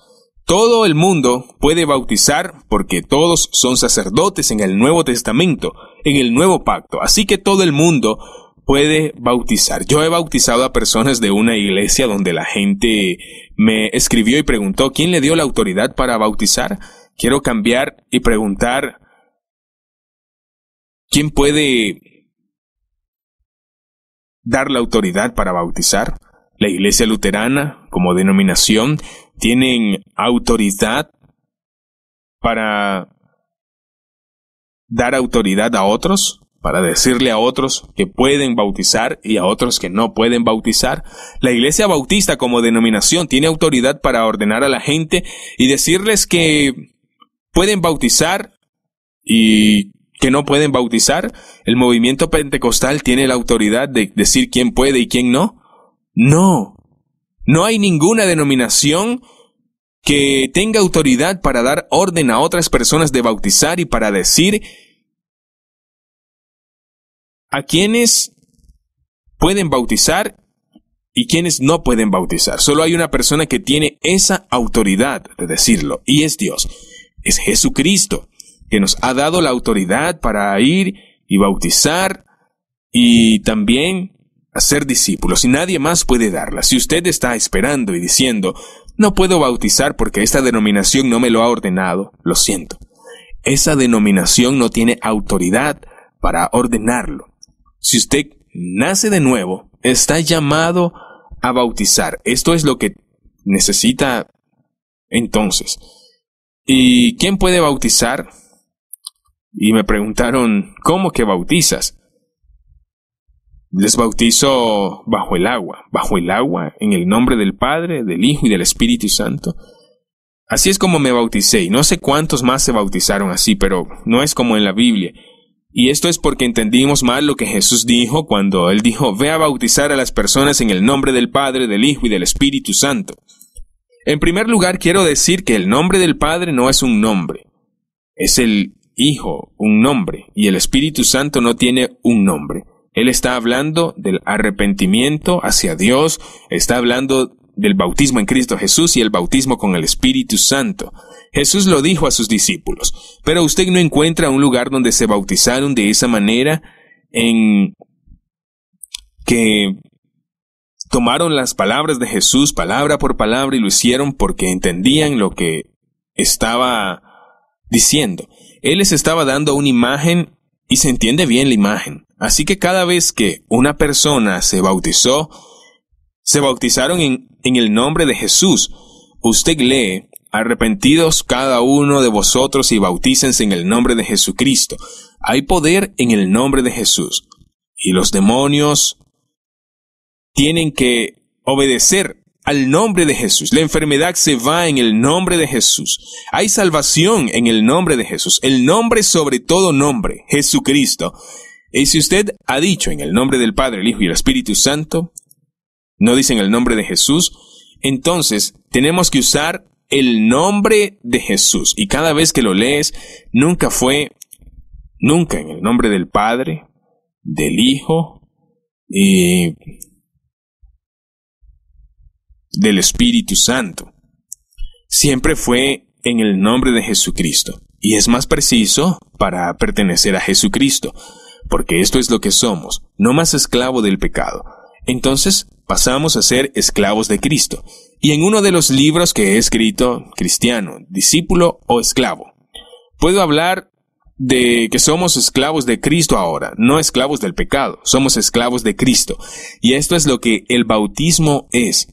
[SPEAKER 1] Todo el mundo puede bautizar porque todos son sacerdotes en el Nuevo Testamento, en el Nuevo Pacto. Así que todo el mundo puede bautizar. Yo he bautizado a personas de una iglesia donde la gente me escribió y
[SPEAKER 2] preguntó quién le dio la autoridad para bautizar. Quiero cambiar y preguntar quién puede dar la autoridad para bautizar. La iglesia luterana como denominación
[SPEAKER 1] tienen autoridad para dar autoridad a otros, para decirle a otros que pueden bautizar y a otros que no pueden bautizar. La Iglesia Bautista como denominación tiene autoridad para ordenar a la gente y decirles que pueden bautizar y que no pueden bautizar. El movimiento pentecostal tiene la autoridad de decir quién puede y quién no. No, no hay ninguna denominación que tenga autoridad para dar orden a otras personas de bautizar y para decir
[SPEAKER 2] a quienes pueden bautizar y quienes no pueden bautizar. Solo hay una persona que tiene esa
[SPEAKER 1] autoridad de decirlo, y es Dios. Es Jesucristo, que nos ha dado la autoridad para ir y bautizar y también ser discípulos y nadie más puede darla. Si usted está esperando y diciendo, no puedo bautizar porque esta denominación no me lo ha ordenado, lo siento. Esa denominación no tiene autoridad para ordenarlo. Si usted nace de nuevo, está llamado a bautizar. Esto es lo que necesita entonces. ¿Y quién puede bautizar? Y me preguntaron, ¿cómo que bautizas? Les bautizo bajo el agua, bajo el agua, en el nombre del Padre, del Hijo y del Espíritu Santo. Así es como me bauticé, y no sé cuántos más se bautizaron así, pero no es como en la Biblia. Y esto es porque entendimos mal lo que Jesús dijo cuando él dijo, ve a bautizar a las personas en el nombre del Padre, del Hijo y del Espíritu Santo. En primer lugar, quiero decir que el nombre del Padre no es un nombre, es el Hijo, un nombre, y el Espíritu Santo no tiene un nombre. Él está hablando del arrepentimiento hacia Dios, está hablando del bautismo en Cristo Jesús y el bautismo con el Espíritu Santo. Jesús lo dijo a sus discípulos, pero usted no encuentra un lugar donde se bautizaron de esa manera en que tomaron las palabras de Jesús palabra por palabra y lo hicieron porque entendían lo que estaba diciendo. Él les estaba dando una imagen y se entiende bien la imagen. Así que cada vez que una persona se bautizó, se bautizaron en, el nombre de Jesús. Usted lee, arrepentidos cada uno de vosotros y bautícense en el nombre de Jesucristo. Hay poder en el nombre de Jesús. Y los demonios tienen que obedecer al nombre de Jesús. La enfermedad se va en el nombre de Jesús. Hay salvación en el nombre de Jesús. El nombre sobre todo nombre, Jesucristo, y si usted ha dicho en el nombre del Padre, el Hijo y el Espíritu Santo, no dice en el nombre de Jesús, entonces tenemos que usar el nombre de Jesús. Y cada vez que lo lees, nunca fue, nunca en el nombre del Padre, del Hijo y del Espíritu Santo. Siempre fue en el nombre de Jesucristo. Y es más preciso para pertenecer a Jesucristo porque esto es lo que somos, no más esclavo del pecado. Entonces pasamos a ser esclavos de Cristo. Y en uno de los libros que he escrito, cristiano, discípulo o esclavo, puedo hablar de que somos esclavos de Cristo ahora, no esclavos del pecado, somos esclavos de Cristo. Y esto es lo que el bautismo es.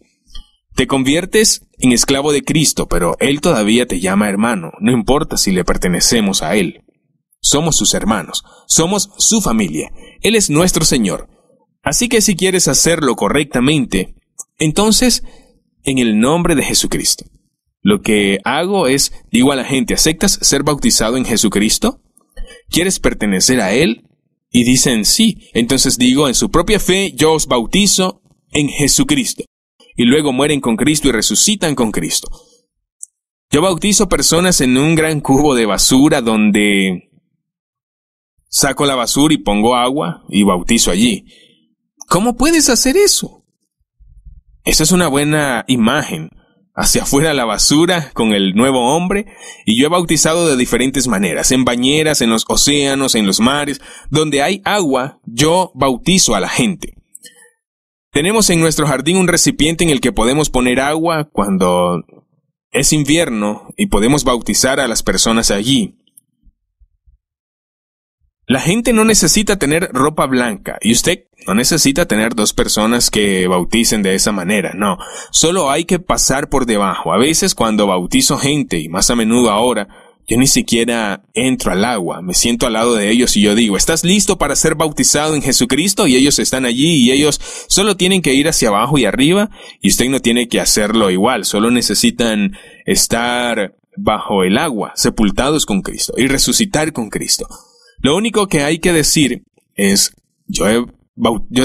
[SPEAKER 1] Te conviertes en esclavo de Cristo, pero Él todavía te llama hermano, no importa si le pertenecemos a Él somos sus hermanos, somos su familia, Él es nuestro Señor. Así que si quieres hacerlo correctamente, entonces, en el nombre de Jesucristo. Lo que hago es, digo a la gente, ¿aceptas ser bautizado en Jesucristo? ¿Quieres pertenecer a Él? Y dicen sí. Entonces digo, en su propia fe, yo os bautizo en Jesucristo. Y luego mueren con Cristo y resucitan con Cristo. Yo bautizo personas en un gran cubo de basura donde Saco la basura y pongo agua y bautizo allí. ¿Cómo puedes hacer eso? Esa es una buena imagen. Hacia afuera la basura con el nuevo hombre y yo he bautizado de diferentes maneras, en bañeras, en los océanos, en los mares, donde hay agua, yo bautizo a la gente. Tenemos en nuestro jardín un recipiente en el que podemos poner agua cuando es invierno y podemos bautizar a las personas allí. La gente no necesita tener ropa blanca y usted no necesita tener dos personas que bauticen de esa manera, no. Solo hay que pasar por debajo. A veces cuando bautizo gente, y más a menudo ahora, yo ni siquiera entro al agua, me siento al lado de ellos y yo digo, ¿estás listo para ser bautizado en Jesucristo? Y ellos están allí y ellos solo tienen que ir hacia abajo y arriba y usted no tiene que hacerlo igual, solo necesitan estar bajo el agua, sepultados con Cristo y resucitar con Cristo. Lo único que hay que decir es, yo,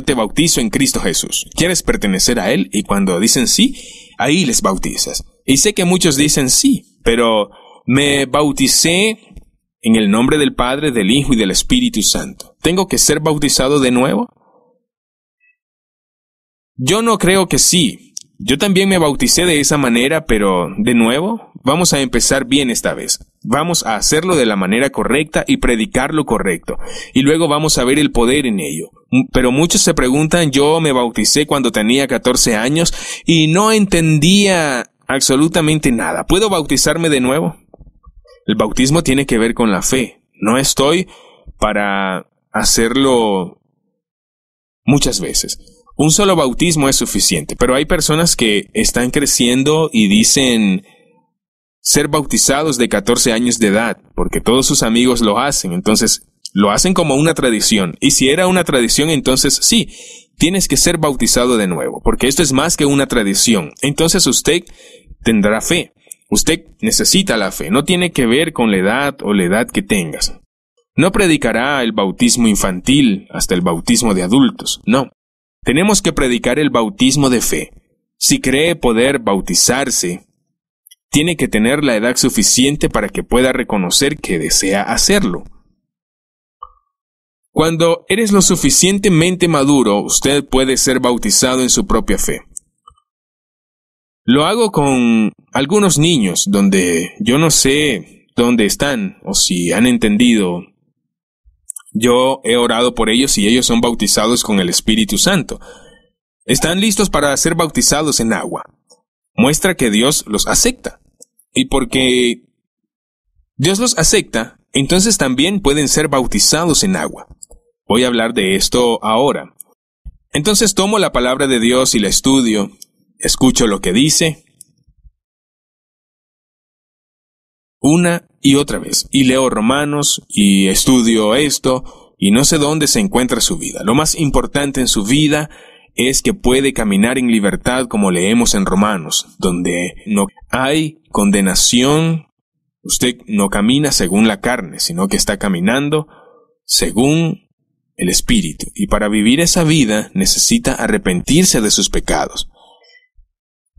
[SPEAKER 1] te bautizo en Cristo Jesús. ¿Quieres pertenecer a Él? Y cuando dicen sí, ahí les bautizas. Y sé que muchos dicen sí, pero me bauticé en el nombre del Padre, del Hijo y del Espíritu Santo. ¿Tengo que ser bautizado de nuevo? Yo no creo que sí. Yo también me bauticé de esa manera, pero de nuevo, Vamos a empezar bien esta vez. Vamos a hacerlo de la manera correcta y predicar lo correcto. Y luego vamos a ver el poder en ello. Pero muchos se preguntan, yo me bauticé cuando tenía 14 años y no entendía absolutamente nada. ¿Puedo bautizarme de nuevo? El bautismo tiene que ver con la fe. No estoy para hacerlo muchas veces. Un solo bautismo es suficiente, pero hay personas que están creciendo y dicen, ser bautizados de 14 años de edad, porque todos sus amigos lo hacen, entonces lo hacen como una tradición. Y si era una tradición, entonces sí, tienes que ser bautizado de nuevo, porque esto es más que una tradición. Entonces usted tendrá fe. Usted necesita la fe, no tiene que ver con la edad o la edad que tengas. No predicará el bautismo infantil hasta el bautismo de adultos, no. Tenemos que predicar el bautismo de fe. Si cree poder bautizarse tiene que tener la edad suficiente para que pueda reconocer que desea hacerlo. Cuando eres lo suficientemente maduro, usted puede ser bautizado en su propia fe. Lo hago con algunos niños donde yo no sé dónde están o si han entendido. Yo he orado por ellos y ellos son bautizados con el Espíritu Santo. Están listos para ser bautizados en agua. Muestra que Dios los acepta y porque Dios los acepta, entonces también pueden ser bautizados en agua. Voy a hablar de esto ahora. Entonces tomo la palabra de Dios y la estudio, escucho lo que dice, una y otra vez, y leo Romanos, y estudio esto, y no sé dónde se encuentra su vida. Lo más importante en su vida es que puede caminar en libertad como leemos en Romanos, donde no hay condenación. Usted no camina según la carne, sino que está caminando según el Espíritu. Y para vivir esa vida necesita arrepentirse de sus pecados.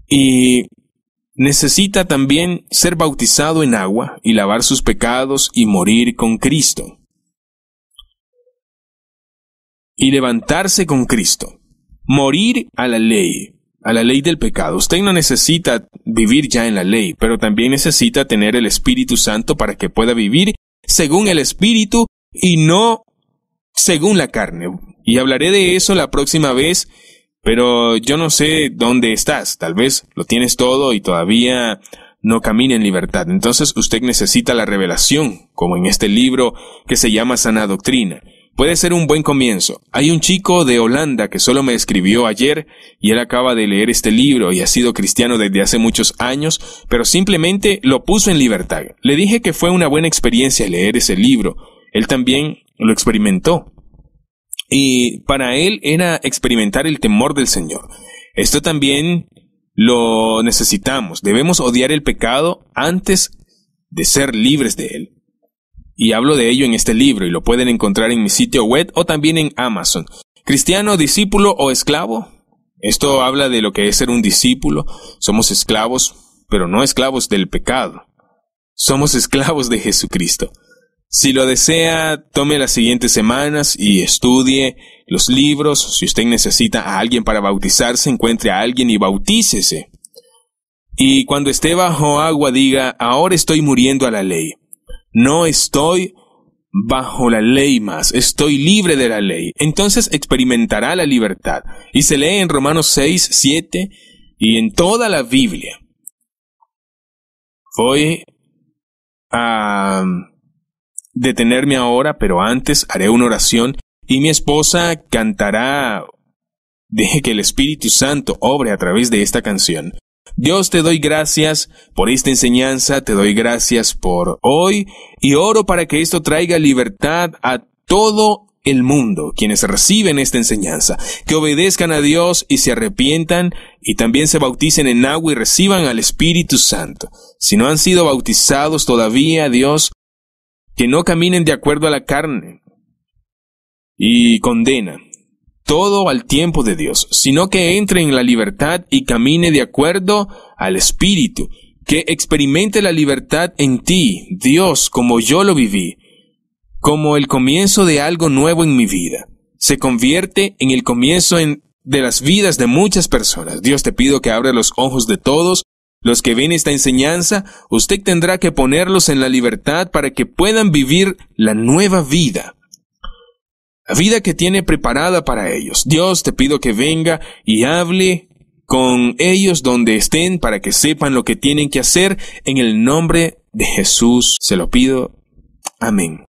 [SPEAKER 1] Y necesita también ser bautizado en agua y lavar sus pecados y morir con Cristo. Y levantarse con Cristo morir a la ley, a la ley del pecado. Usted no necesita vivir ya en la ley, pero también necesita tener el Espíritu Santo para que pueda vivir según el Espíritu y no según la carne. Y hablaré de eso la próxima vez, pero yo no sé dónde estás. Tal vez lo tienes todo y todavía no camina en libertad. Entonces usted necesita la revelación, como en este libro que se llama Sana Doctrina puede ser un buen comienzo. Hay un chico de Holanda que solo me escribió ayer y él acaba de leer este libro y ha sido cristiano desde hace muchos años, pero simplemente lo puso en libertad. Le dije que fue una buena experiencia leer ese libro. Él también lo experimentó. Y para él era experimentar el temor del Señor. Esto también lo necesitamos. Debemos odiar el pecado antes de ser libres de él y hablo de ello en este libro y lo pueden encontrar en mi sitio web o también en Amazon. ¿Cristiano, discípulo o esclavo? Esto habla de lo que es ser un discípulo. Somos esclavos, pero no esclavos del pecado. Somos esclavos de Jesucristo. Si lo desea, tome las siguientes semanas y estudie los libros. Si usted necesita a alguien para bautizarse, encuentre a alguien y bautícese. Y cuando esté bajo agua, diga, ahora estoy muriendo a la ley. No estoy bajo la ley más, estoy libre de la ley. Entonces experimentará la libertad. Y se lee en Romanos 6, 7 y en toda la Biblia. Voy a detenerme ahora, pero antes haré una oración y mi esposa cantará. Deje que el Espíritu Santo obre a través de esta canción. Dios te doy gracias por esta enseñanza, te doy gracias por hoy y oro para que esto traiga libertad a todo el mundo, quienes reciben esta enseñanza, que obedezcan a Dios y se arrepientan y también se bauticen en agua y reciban al Espíritu Santo. Si no han sido bautizados todavía, Dios, que no caminen de acuerdo a la carne y condena, todo al tiempo de Dios, sino que entre en la libertad y camine de acuerdo al Espíritu, que experimente la libertad en ti, Dios, como yo lo viví, como el comienzo de algo nuevo en mi vida. Se convierte en el comienzo de las vidas de muchas personas. Dios te pido que abra los ojos de todos los que ven esta enseñanza, usted tendrá que ponerlos en la libertad para que puedan vivir la nueva vida vida que tiene preparada para ellos. Dios te pido que venga y hable con ellos donde estén para que sepan lo que tienen que hacer. En el nombre de Jesús se lo pido. Amén.